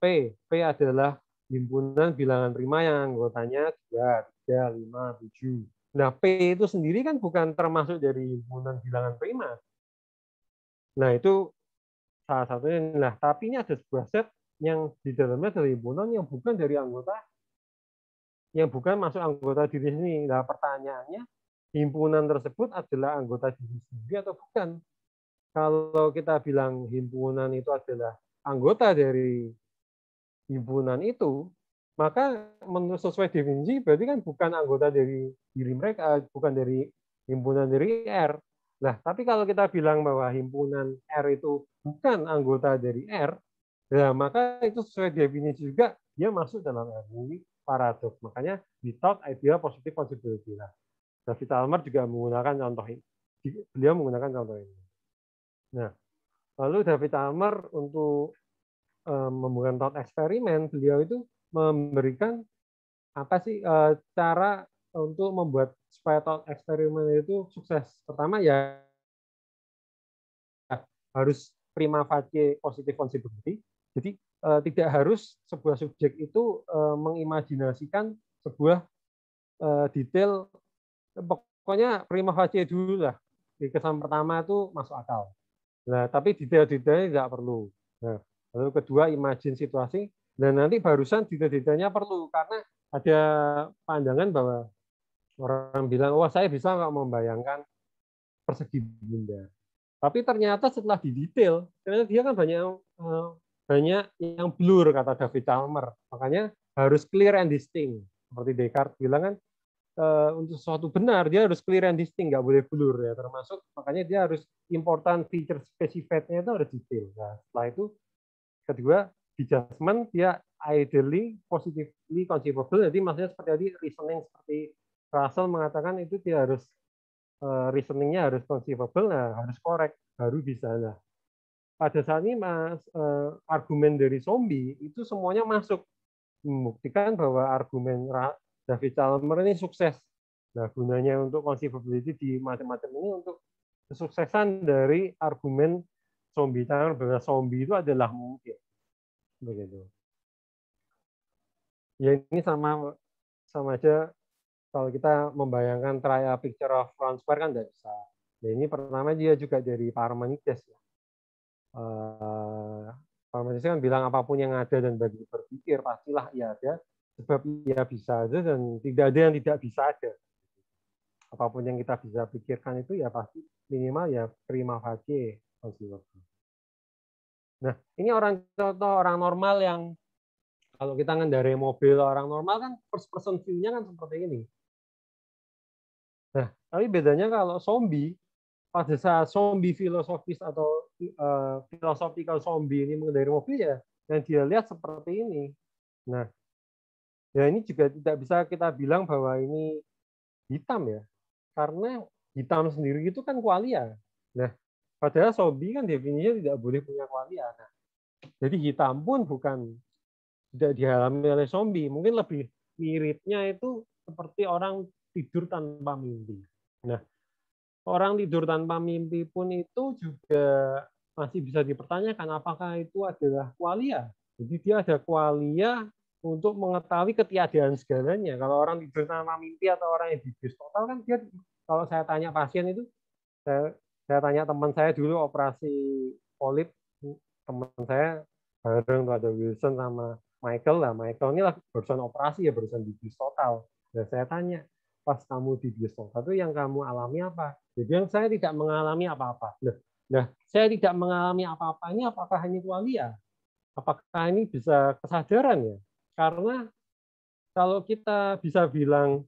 P. P adalah himpunan bilangan prima yang anggotanya 2, 3, 5, 7. Nah, P itu sendiri kan bukan termasuk dari himpunan bilangan prima. Nah, itu salah satunya. Nah, tapi ini ada sebuah set yang di dalamnya dari himpunan yang bukan dari anggota yang bukan masuk anggota diri sendiri. Nah, pertanyaannya, himpunan tersebut adalah anggota diri sendiri atau bukan? kalau kita bilang himpunan itu adalah anggota dari himpunan itu, maka menurut sesuai definisi berarti kan bukan anggota dari diri mereka, bukan dari himpunan dari R. Nah, tapi kalau kita bilang bahwa himpunan R itu bukan anggota dari R, ya maka itu sesuai definisi juga dia masuk dalam R. Ini paradoks. Makanya di talk idea positif possibility. Nah, David Almer juga menggunakan contoh ini. Beliau menggunakan contoh ini. Nah, lalu David Amar untuk eh, membuka thought eksperimen, beliau itu memberikan apa sih eh, cara untuk membuat supaya tahun eksperimen itu sukses. Pertama ya harus prima facie positif consequency. Jadi eh, tidak harus sebuah subjek itu mengimajinasikan sebuah detail pokoknya prima facie dulu lah. Di kesan pertama itu masuk akal. Nah, tapi detail-detailnya tidak perlu. Nah, lalu kedua, imajin situasi. dan nah, nanti barusan detail-detailnya perlu, karena ada pandangan bahwa orang bilang, wah oh, saya bisa nggak membayangkan persegi bunda. Tapi ternyata setelah di detail ternyata dia kan banyak eh, banyak yang blur, kata David Chalmers. Makanya harus clear and distinct. Seperti Descartes bilang kan, Eh, untuk sesuatu benar dia harus clear and distinct nggak boleh blur ya termasuk makanya dia harus important feature specified-nya itu harus detail nah setelah itu kedua di judgment dia ideally positively conceivable jadi maksudnya seperti tadi reasoning seperti Russell mengatakan itu dia harus uh, reasoningnya harus conceivable nah harus correct baru bisa nah pada saat ini mas uh, argumen dari zombie itu semuanya masuk membuktikan bahwa argumen David Chalmers ini sukses. Nah, gunanya untuk conceivability di macam-macam ini untuk kesuksesan dari argumen zombie tangan bahwa zombie itu adalah mungkin. Begitu. Ya ini sama sama aja kalau kita membayangkan a picture of transfer kan tidak bisa. Ya ini pertama dia juga dari Parmenides ya. Uh, Parmenides kan bilang apapun yang ada dan bagi berpikir pastilah ia ada sebab ia ya bisa aja dan tidak ada yang tidak bisa aja Apapun yang kita bisa pikirkan itu ya pasti minimal ya prima facie possible. Nah, ini orang contoh orang normal yang kalau kita ngendarai mobil orang normal kan first person view-nya kan seperti ini. Nah, tapi bedanya kalau zombie pada saat zombie filosofis atau uh, philosophical zombie ini mengendarai mobil ya yang dia lihat seperti ini. Nah, ya ini juga tidak bisa kita bilang bahwa ini hitam ya karena hitam sendiri itu kan kualia nah padahal sobi kan definisinya tidak boleh punya kualia nah, jadi hitam pun bukan tidak dialami oleh zombie mungkin lebih miripnya itu seperti orang tidur tanpa mimpi nah orang tidur tanpa mimpi pun itu juga masih bisa dipertanyakan apakah itu adalah kualia jadi dia ada kualia untuk mengetahui ketiadaan segalanya. Kalau orang tidur tanpa mimpi atau orang yang tidur total kan dia kalau saya tanya pasien itu saya, saya tanya teman saya dulu operasi polip teman saya bareng tuh ada Wilson sama Michael lah Michael ini lah barusan operasi ya barusan tidur total. Dan saya tanya pas kamu tidur total itu yang kamu alami apa? Jadi yang saya tidak mengalami apa-apa. Nah, nah, saya tidak mengalami apa-apa ini apakah hanya kualia? Apakah ini bisa kesadaran ya? Karena kalau kita bisa bilang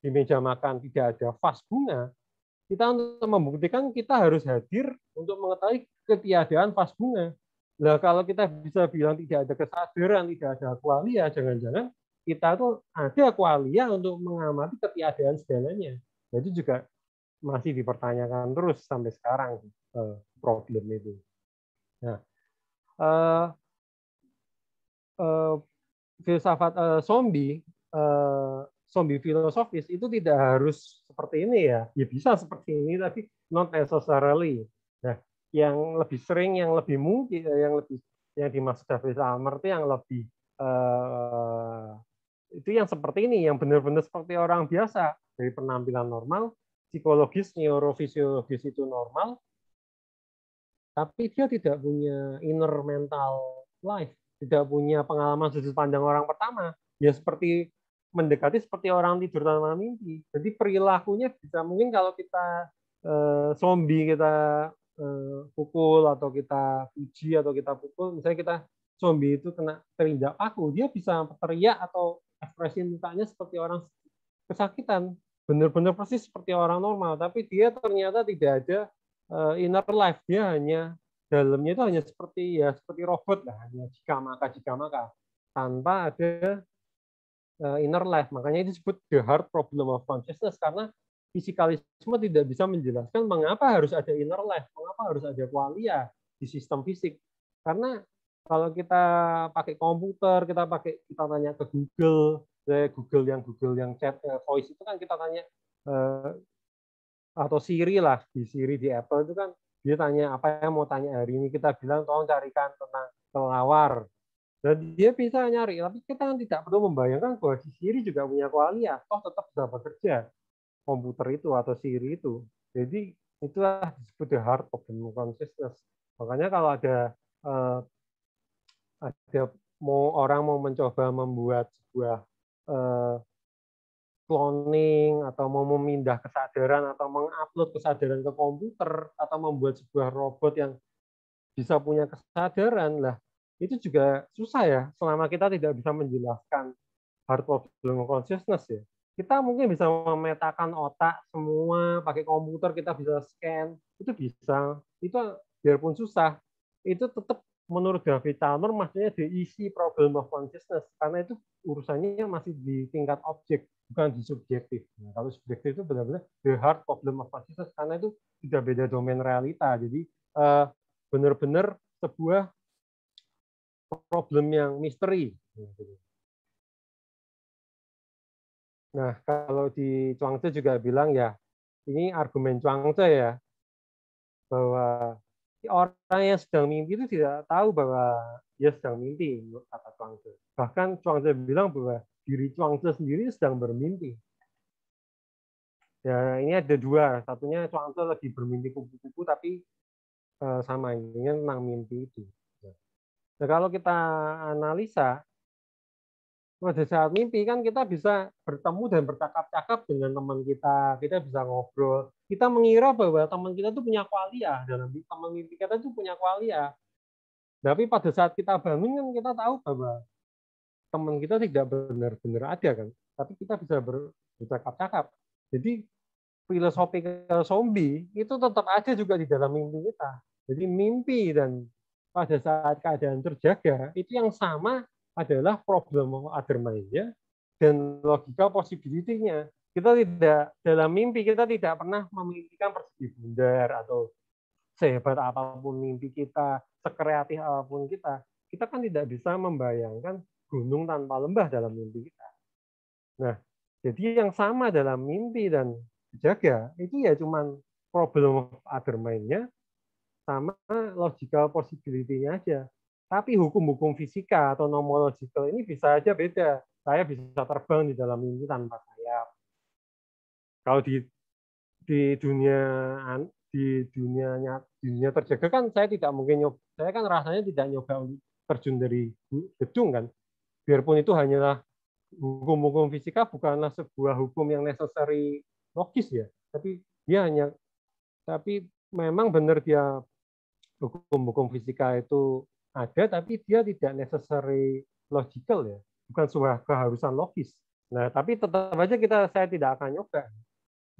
di meja makan tidak ada vas bunga, kita untuk membuktikan kita harus hadir untuk mengetahui ketiadaan vas bunga. Nah, kalau kita bisa bilang tidak ada kesadaran, tidak ada kualia, jangan-jangan kita tuh ada kualia untuk mengamati ketiadaan segalanya. Jadi juga masih dipertanyakan terus sampai sekarang eh, problem itu. Nah, eh, eh, filsafat uh, zombie uh, zombie filosofis itu tidak harus seperti ini ya. Ya bisa seperti ini tapi non necessarily. Nah, yang lebih sering, yang lebih mungkin, eh, yang lebih yang dimaksud David Almer itu yang lebih uh, itu yang seperti ini, yang benar-benar seperti orang biasa dari penampilan normal, psikologis, neurofisiologis itu normal, tapi dia tidak punya inner mental life, tidak punya pengalaman sudut pandang orang pertama, ya seperti mendekati seperti orang tidur tanpa mimpi. Jadi perilakunya bisa mungkin kalau kita eh, zombie kita eh, pukul atau kita puji atau kita pukul, misalnya kita zombie itu kena terinjak paku, dia bisa teriak atau ekspresi mukanya seperti orang kesakitan, benar-benar persis seperti orang normal, tapi dia ternyata tidak ada eh, inner life, dia hanya dalamnya itu hanya seperti ya seperti robot lah hanya jika maka jika maka tanpa ada eh, inner life makanya itu disebut the hard problem of consciousness karena fisikalisme tidak bisa menjelaskan mengapa harus ada inner life mengapa harus ada kualia di sistem fisik karena kalau kita pakai komputer kita pakai kita tanya ke Google Google yang Google yang chat eh, voice itu kan kita tanya eh, atau Siri lah di Siri di Apple itu kan dia tanya apa yang mau tanya hari ini kita bilang tolong carikan tentang kelawar dan dia bisa nyari tapi kita kan tidak perlu membayangkan bahwa si Siri juga punya kualitas toh tetap bisa bekerja komputer itu atau Siri itu jadi itulah disebut the heart of the consciousness makanya kalau ada eh, ada mau orang mau mencoba membuat sebuah eh, cloning atau mau memindah kesadaran atau mengupload kesadaran ke komputer atau membuat sebuah robot yang bisa punya kesadaran lah itu juga susah ya selama kita tidak bisa menjelaskan hard problem consciousness ya kita mungkin bisa memetakan otak semua pakai komputer kita bisa scan itu bisa itu biarpun susah itu tetap menurut David Chalmer maksudnya diisi problem of consciousness karena itu urusannya masih di tingkat objek bukan di subjektif. Nah, kalau subjektif itu benar-benar the hard problem of consciousness karena itu sudah beda domain realita. Jadi eh, benar-benar sebuah problem yang misteri. Nah, kalau di Chuangtze juga bilang ya, ini argumen Chuangtze ya, bahwa orang yang sedang mimpi itu tidak tahu bahwa dia sedang mimpi kata Chuang Bahkan Chuang bilang bahwa diri Chuang sendiri sedang bermimpi. Ya, ini ada dua. Satunya Chuang Tzu lagi bermimpi kupu-kupu tapi eh, sama intinya tentang mimpi itu. Nah, kalau kita analisa pada saat mimpi kan kita bisa bertemu dan bercakap-cakap dengan teman kita, kita bisa ngobrol, kita mengira bahwa teman kita tuh punya kualia dalam teman mimpi kita tuh punya kualia tapi pada saat kita bangun kan kita tahu bahwa teman kita tidak benar-benar ada kan tapi kita bisa bercakap-cakap jadi filosofi zombie itu tetap ada juga di dalam mimpi kita jadi mimpi dan pada saat keadaan terjaga itu yang sama adalah problem of other mind-nya dan logika possibility kita tidak dalam mimpi kita tidak pernah memimpikan persegi bundar atau sehebat apapun mimpi kita, sekreatif apapun kita, kita kan tidak bisa membayangkan gunung tanpa lembah dalam mimpi kita. Nah, jadi yang sama dalam mimpi dan jaga itu ya cuman problem of other mind-nya sama logical possibility-nya aja. Tapi hukum-hukum fisika atau nomological ini bisa aja beda. Saya bisa terbang di dalam mimpi tanpa sayap kalau di di dunia di dunianya dunia terjaga kan saya tidak mungkin nyoba saya kan rasanya tidak nyoba terjun dari gedung kan biarpun itu hanyalah hukum-hukum fisika bukanlah sebuah hukum yang necessary logis ya tapi dia hanya tapi memang benar dia hukum-hukum fisika itu ada tapi dia tidak necessary logical ya bukan sebuah keharusan logis nah tapi tetap aja kita saya tidak akan nyoba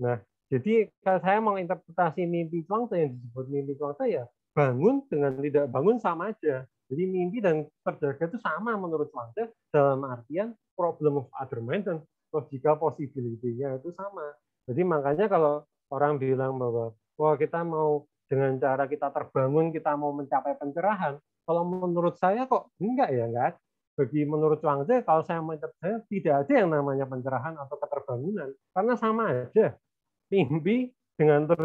Nah, jadi kalau saya menginterpretasi mimpi cuangca yang disebut mimpi cuangca ya bangun dengan tidak bangun sama aja. Jadi mimpi dan terjaga itu sama menurut cuangca dalam artian problem of other mind dan logical possibility-nya itu sama. Jadi makanya kalau orang bilang bahwa wah kita mau dengan cara kita terbangun kita mau mencapai pencerahan, kalau menurut saya kok enggak ya enggak. Bagi menurut cuangca kalau saya saya, tidak ada yang namanya pencerahan atau keterbangunan karena sama aja mimpi dengan ter,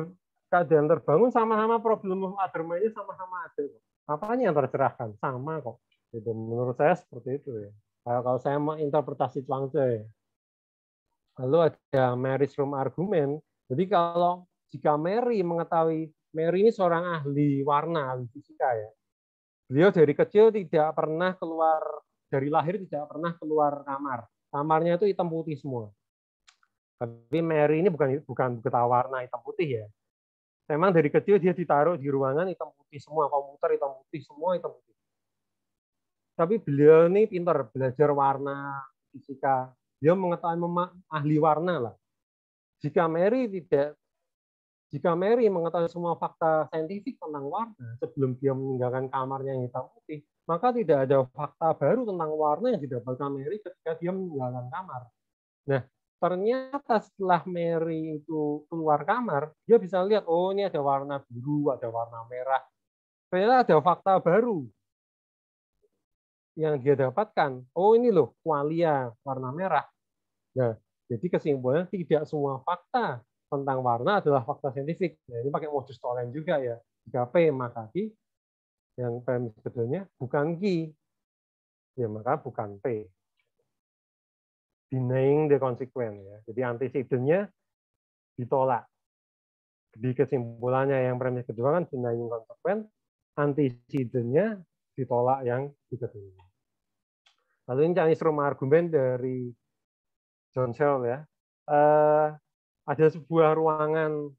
keadaan terbangun sama-sama problem of other mind sama-sama ada kok. Apanya yang tercerahkan? Sama kok. Itu menurut saya seperti itu ya. Kalau, kalau saya mau interpretasi Chuangtze ya. Lalu ada Mary's Room Argument. Jadi kalau jika Mary mengetahui Mary ini seorang ahli warna, ahli fisika ya. Beliau dari kecil tidak pernah keluar dari lahir tidak pernah keluar kamar. Kamarnya itu hitam putih semua. Tapi Mary ini bukan bukan buta warna hitam putih ya. Memang dari kecil dia ditaruh di ruangan hitam putih semua, komputer hitam putih semua hitam putih. Tapi beliau ini pintar belajar warna fisika. Dia mengetahui ahli warna lah. Jika Mary tidak jika Mary mengetahui semua fakta saintifik tentang warna sebelum dia meninggalkan kamarnya yang hitam putih, maka tidak ada fakta baru tentang warna yang didapatkan Mary ketika dia meninggalkan kamar. Nah, ternyata setelah Mary itu keluar kamar, dia bisa lihat, oh ini ada warna biru, ada warna merah. Ternyata ada fakta baru yang dia dapatkan. Oh ini loh, kualia warna merah. Nah, jadi kesimpulannya tidak semua fakta tentang warna adalah fakta saintifik. Nah, ini pakai modus tolen juga ya. 3P maka Ki, yang premis sebetulnya bukan Ki. Ya maka bukan P denying the consequence ya. Jadi antecedennya ditolak. Di kesimpulannya yang premis kedua kan denying consequence, antecedennya ditolak yang diketahui. Lalu ini Chinese rumah argumen dari John Searle ya. Uh, ada sebuah ruangan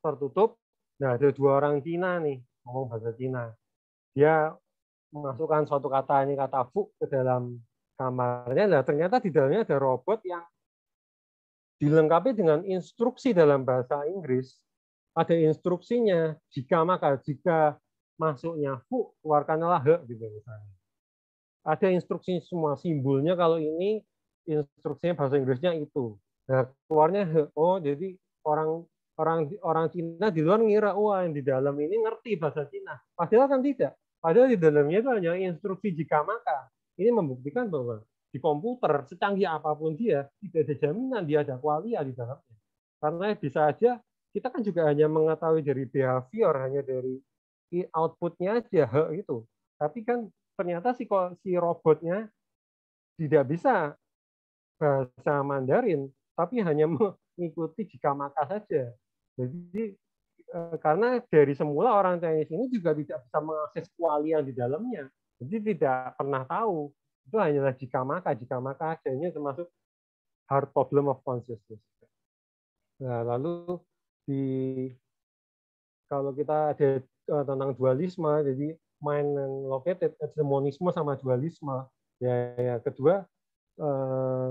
tertutup. Nah, ada dua orang Cina nih, ngomong bahasa Cina. Dia memasukkan suatu kata, ini kata Fu, ke dalam kamarnya. Nah, ternyata di dalamnya ada robot yang dilengkapi dengan instruksi dalam bahasa Inggris. Ada instruksinya, jika maka, jika masuknya fu, keluarkanlah he, gitu misalnya. Ada instruksi semua, simbolnya kalau ini instruksinya bahasa Inggrisnya itu. Nah, keluarnya he, oh, jadi orang orang orang Cina di luar ngira wah oh, yang di dalam ini ngerti bahasa Cina. Padahal kan tidak. Padahal di dalamnya itu hanya instruksi jika maka ini membuktikan bahwa di komputer secanggih apapun dia tidak ada jaminan dia ada kualia di dalamnya. Karena bisa aja kita kan juga hanya mengetahui dari behavior hanya dari outputnya aja itu. Tapi kan ternyata si si robotnya tidak bisa bahasa Mandarin, tapi hanya mengikuti jika maka saja. Jadi eh, karena dari semula orang Chinese ini juga tidak bisa mengakses kualitas di dalamnya. Jadi tidak pernah tahu. Itu hanyalah jika maka, jika maka adanya termasuk hard problem of consciousness. Nah, lalu di kalau kita ada eh, tentang dualisme, jadi mind and located, hegemonisme sama dualisme. Ya, ya kedua eh,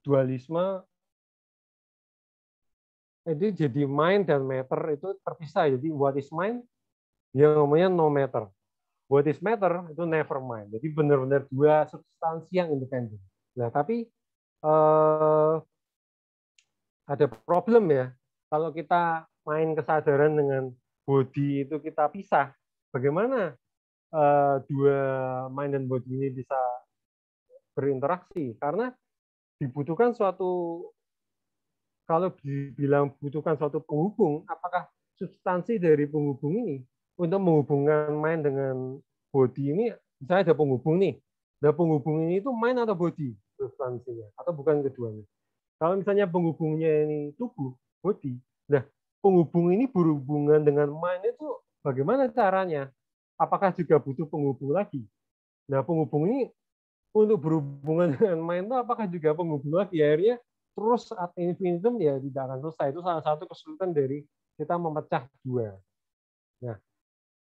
dualisme jadi jadi mind dan matter itu terpisah. Jadi what is mind? yang namanya no matter. What is matter itu never mind. Jadi benar-benar dua substansi yang independen. Nah, tapi eh, ada problem ya. Kalau kita main kesadaran dengan body itu kita pisah, bagaimana eh, dua mind dan body ini bisa berinteraksi? Karena dibutuhkan suatu kalau dibilang butuhkan suatu penghubung, apakah substansi dari penghubung ini untuk menghubungkan main dengan body ini, saya ada penghubung nih. Ada nah, penghubung ini itu main atau body substansinya, atau bukan keduanya. Kalau misalnya penghubungnya ini tubuh, body, nah penghubung ini berhubungan dengan main itu bagaimana caranya? Apakah juga butuh penghubung lagi? Nah penghubung ini untuk berhubungan dengan main itu apakah juga penghubung lagi? Akhirnya terus ad infinitum ya tidak akan selesai. Itu salah satu kesulitan dari kita memecah dua. Nah,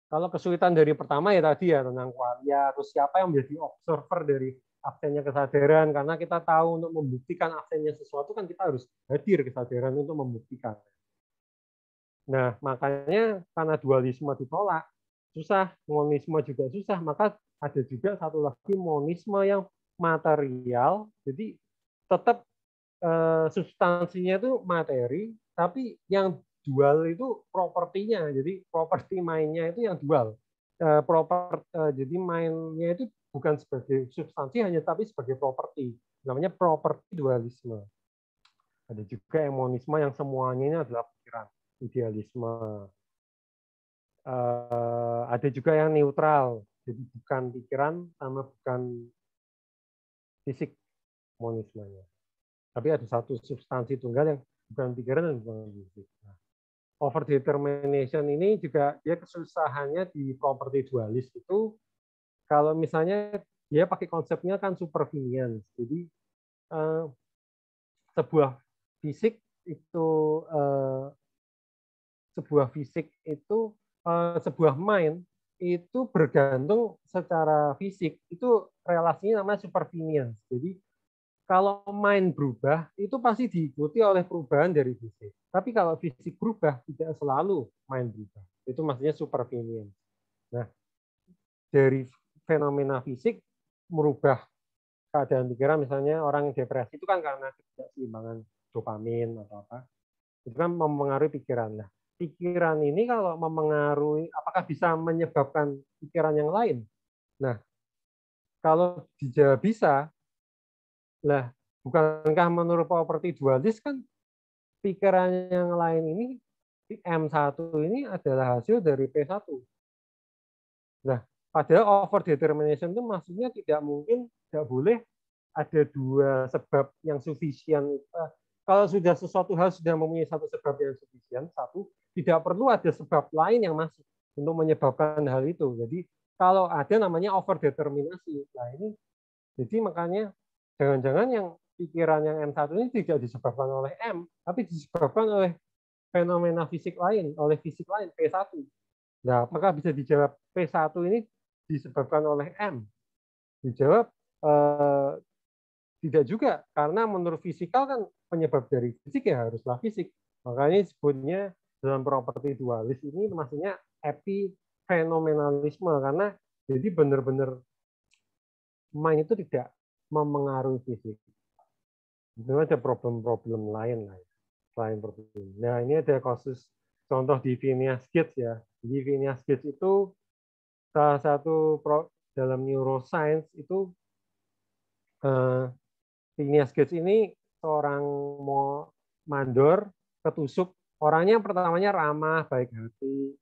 kalau kesulitan dari pertama ya tadi ya tentang kualia, terus siapa yang menjadi observer dari absennya kesadaran karena kita tahu untuk membuktikan absennya sesuatu kan kita harus hadir kesadaran untuk membuktikan. Nah, makanya karena dualisme ditolak, susah, monisme juga susah, maka ada juga satu lagi monisme yang material, jadi tetap eh, substansinya itu materi, tapi yang dual itu propertinya jadi properti mainnya itu yang dual uh, jadi mainnya itu bukan sebagai substansi hanya tapi sebagai properti namanya properti dualisme ada juga yang monisme yang semuanya ini adalah pikiran idealisme eh, ada juga yang neutral jadi bukan pikiran sama bukan fisik monismenya tapi ada satu substansi tunggal yang bukan pikiran dan bukan fisik nah, overdetermination ini juga dia kesusahannya di properti dualis itu kalau misalnya dia pakai konsepnya kan supervenient. Jadi eh, sebuah fisik itu eh, sebuah fisik itu eh, sebuah mind itu bergantung secara fisik itu relasinya namanya supervenience. Jadi kalau mind berubah itu pasti diikuti oleh perubahan dari fisik. Tapi kalau fisik berubah tidak selalu mind berubah. Itu maksudnya supervenience. Nah, dari fenomena fisik merubah keadaan pikiran misalnya orang yang depresi itu kan karena ketidakseimbangan dopamin atau apa. Itu kan mempengaruhi pikiran. Nah, pikiran ini kalau memengaruhi apakah bisa menyebabkan pikiran yang lain? Nah, kalau dijawab bisa lah, bukankah menurut properti dualis kan pikiran yang lain ini M1 ini adalah hasil dari P1. Nah, padahal over determination itu maksudnya tidak mungkin, tidak boleh ada dua sebab yang sufisien. Eh, kalau sudah sesuatu hal sudah mempunyai satu sebab yang sufisien, satu, tidak perlu ada sebab lain yang masuk untuk menyebabkan hal itu. Jadi kalau ada namanya overdeterminasi. Nah ini, jadi makanya Jangan-jangan yang pikiran yang M1 ini tidak disebabkan oleh M, tapi disebabkan oleh fenomena fisik lain, oleh fisik lain P1. Nah, apakah bisa dijawab P1 ini disebabkan oleh M? Dijawab eh, tidak juga, karena menurut fisikal kan penyebab dari fisik ya haruslah fisik. Makanya sebutnya dalam properti dualis ini maksudnya epifenomenalisme, karena jadi benar-benar main itu tidak memengaruhi fisik. Itu ada problem-problem lain lain lain ya, selain problem. Nah ini ada kasus contoh di Phineas Gates ya. Di Phineas Gates itu salah satu pro, dalam neuroscience itu eh, Phineas Gates ini seorang mau mandor ketusuk orangnya pertamanya ramah baik hati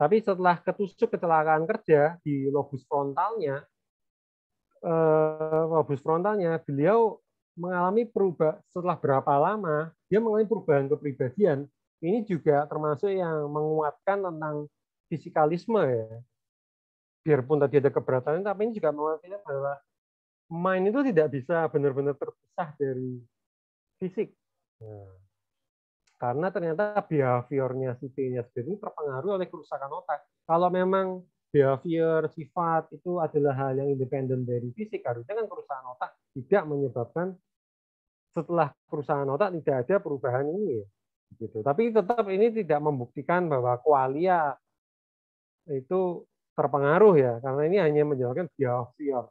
tapi setelah ketusuk kecelakaan kerja di lobus frontalnya eh, frontalnya, beliau mengalami perubahan setelah berapa lama dia mengalami perubahan kepribadian. Ini juga termasuk yang menguatkan tentang fisikalisme ya. Biarpun tadi ada keberatan, tapi ini juga menguatkan bahwa mind itu tidak bisa benar-benar terpisah dari fisik. Nah, karena ternyata behaviornya si T-nya sendiri terpengaruh oleh kerusakan otak. Kalau memang behavior, iya. sifat itu adalah hal yang independen dari fisik. Harusnya kan kerusakan otak tidak menyebabkan setelah kerusakan otak tidak ada perubahan ini. Ya, gitu. Tapi tetap ini tidak membuktikan bahwa kualia itu terpengaruh ya, karena ini hanya menjelaskan behavior.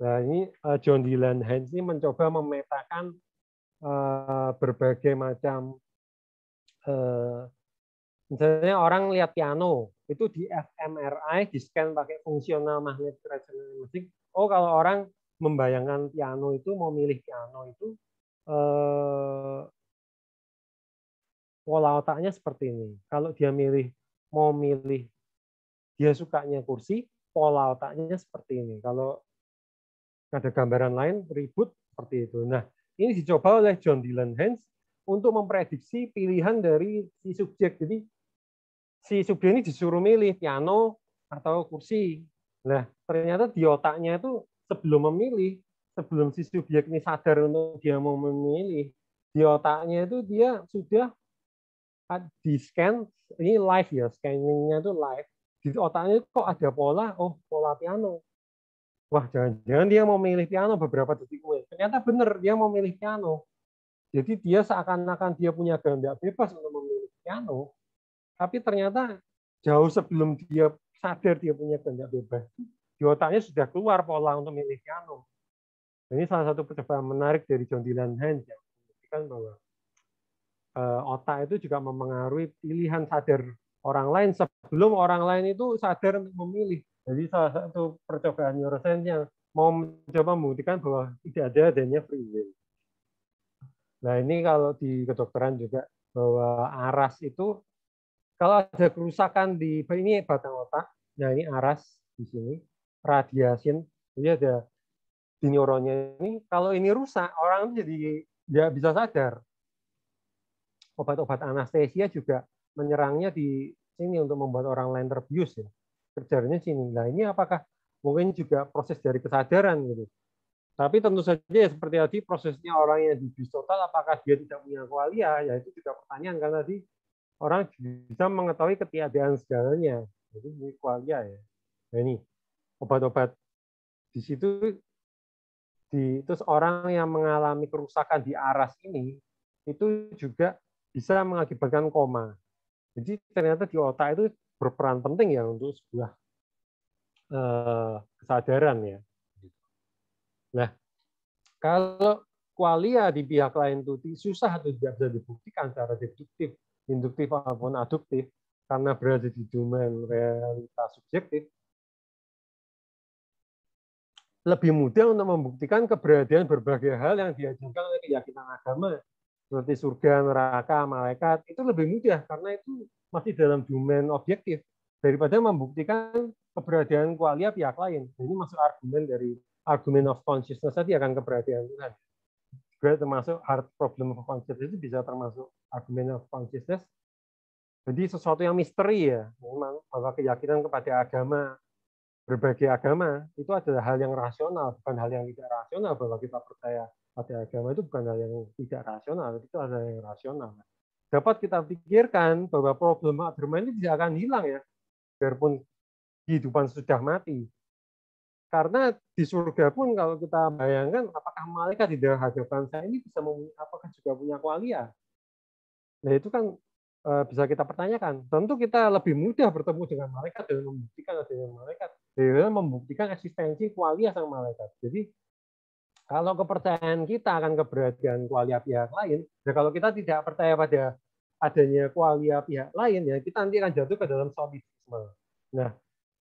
Nah ini eh, John Dylan Hans ini mencoba memetakan eh, berbagai macam eh, misalnya orang lihat piano itu di fMRI di scan pakai fungsional magnet resonance imaging. Oh kalau orang membayangkan piano itu mau milih piano itu eh, pola otaknya seperti ini. Kalau dia milih mau milih dia sukanya kursi, pola otaknya seperti ini. Kalau ada gambaran lain ribut seperti itu. Nah, ini dicoba oleh John Dylan Hens untuk memprediksi pilihan dari si subjek. Jadi si Subdi ini disuruh milih piano atau kursi. Nah, ternyata di otaknya itu sebelum memilih, sebelum si subjek ini sadar untuk dia mau memilih, di otaknya itu dia sudah ah, di scan, ini live ya, scanningnya itu live. Di otaknya kok ada pola, oh pola piano. Wah, jangan-jangan dia mau milih piano beberapa detik gue Ternyata benar, dia mau milih piano. Jadi dia seakan-akan dia punya kehendak bebas untuk memilih piano, tapi ternyata jauh sebelum dia sadar dia punya kehendak bebas, di otaknya sudah keluar pola untuk milih piano. Ini salah satu percobaan menarik dari John Dylan Hans yang membuktikan bahwa eh, otak itu juga mempengaruhi pilihan sadar orang lain sebelum orang lain itu sadar memilih. Jadi salah satu percobaan neuroscience yang mau mencoba membuktikan bahwa tidak ada adanya free will. Nah ini kalau di kedokteran juga bahwa aras itu kalau ada kerusakan di ini batang otak, nah ini aras di sini, radiasi, jadi ada di neuronnya ini. Kalau ini rusak, orang jadi nggak bisa sadar. Obat-obat anestesia juga menyerangnya di sini untuk membuat orang lain terbius ya. Kerjanya sini. Nah ini apakah mungkin juga proses dari kesadaran gitu. Tapi tentu saja ya seperti tadi prosesnya orang yang dibius total apakah dia tidak punya kualia ya itu juga pertanyaan karena tadi orang bisa mengetahui ketiadaan segalanya. Jadi ini kualia ya. Nah ini obat-obat di situ di terus orang yang mengalami kerusakan di aras ini itu juga bisa mengakibatkan koma. Jadi ternyata di otak itu berperan penting ya untuk sebuah eh, kesadaran ya. Nah, kalau kualia di pihak lain itu susah atau tidak bisa dibuktikan secara deduktif induktif maupun aduktif karena berada di domain realitas subjektif lebih mudah untuk membuktikan keberadaan berbagai hal yang diajarkan oleh keyakinan agama seperti surga, neraka, malaikat itu lebih mudah karena itu masih dalam domain objektif daripada membuktikan keberadaan kualia pihak lain. Ini masuk argumen dari argumen of consciousness tadi akan keberadaan Tuhan juga termasuk hard problem of consciousness itu bisa termasuk argument of consciousness. Jadi sesuatu yang misteri ya, memang bahwa keyakinan kepada agama berbagai agama itu adalah hal yang rasional, bukan hal yang tidak rasional bahwa kita percaya pada agama itu bukan hal yang tidak rasional, itu adalah yang rasional. Dapat kita pikirkan bahwa problem agama ini tidak akan hilang ya, biarpun kehidupan sudah mati. Karena di surga pun kalau kita bayangkan apakah malaikat di hadapan saya ini bisa mempunyai, apakah juga punya kualia? Nah itu kan e, bisa kita pertanyakan. Tentu kita lebih mudah bertemu dengan malaikat dan membuktikan adanya malaikat. Dan membuktikan eksistensi kualia sang malaikat. Jadi kalau kepercayaan kita akan keberadaan kualia pihak lain, ya kalau kita tidak percaya pada adanya kualia pihak lain, ya kita nanti akan jatuh ke dalam solipsisme. Nah,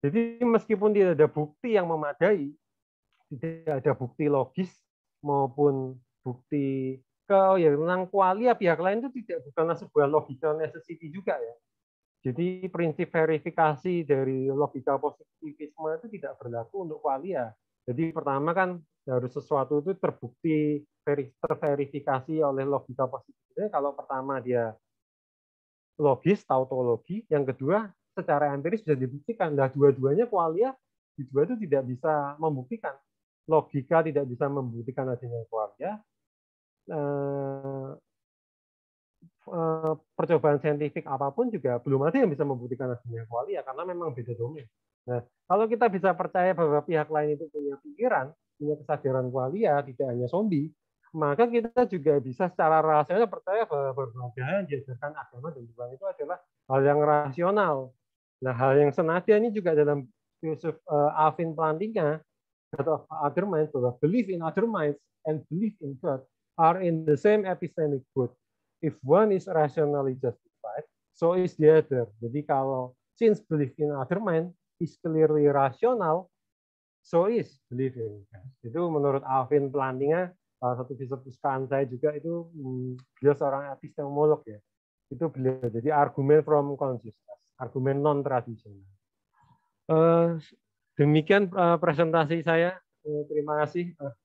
jadi meskipun tidak ada bukti yang memadai, tidak ada bukti logis maupun bukti ke ya tentang kualia pihak lain itu tidak bukanlah sebuah logical necessity juga ya. Jadi prinsip verifikasi dari logika positivisme itu tidak berlaku untuk kualia. Jadi pertama kan harus sesuatu itu terbukti terverifikasi oleh logika positivisme. Kalau pertama dia logis, tautologi, yang kedua secara empiris bisa dibuktikan. Nah, dua-duanya kualia dua itu tidak bisa membuktikan. Logika tidak bisa membuktikan adanya kualia. Eh, eh, percobaan saintifik apapun juga belum ada yang bisa membuktikan adanya kualia karena memang beda domain. Nah, kalau kita bisa percaya bahwa pihak lain itu punya pikiran, punya kesadaran kualia, tidak hanya zombie, maka kita juga bisa secara rasional percaya bahwa berbagai yang diajarkan agama dan Tuhan itu adalah hal yang rasional. Nah, hal yang senada ini juga dalam filsuf eh, Alvin Plantinga atau other minds bahwa belief in other minds and belief in God are in the same epistemic good. If one is rationally justified, so is the other. Jadi kalau since belief in other mind is clearly rational, so is belief in God. Itu menurut Alvin Plantinga, salah satu filsuf kesukaan saya juga itu hmm, dia seorang epistemolog ya. Itu beliau. Jadi argument from consciousness argumen non tradisional. Eh, demikian eh, presentasi saya. Eh, terima kasih.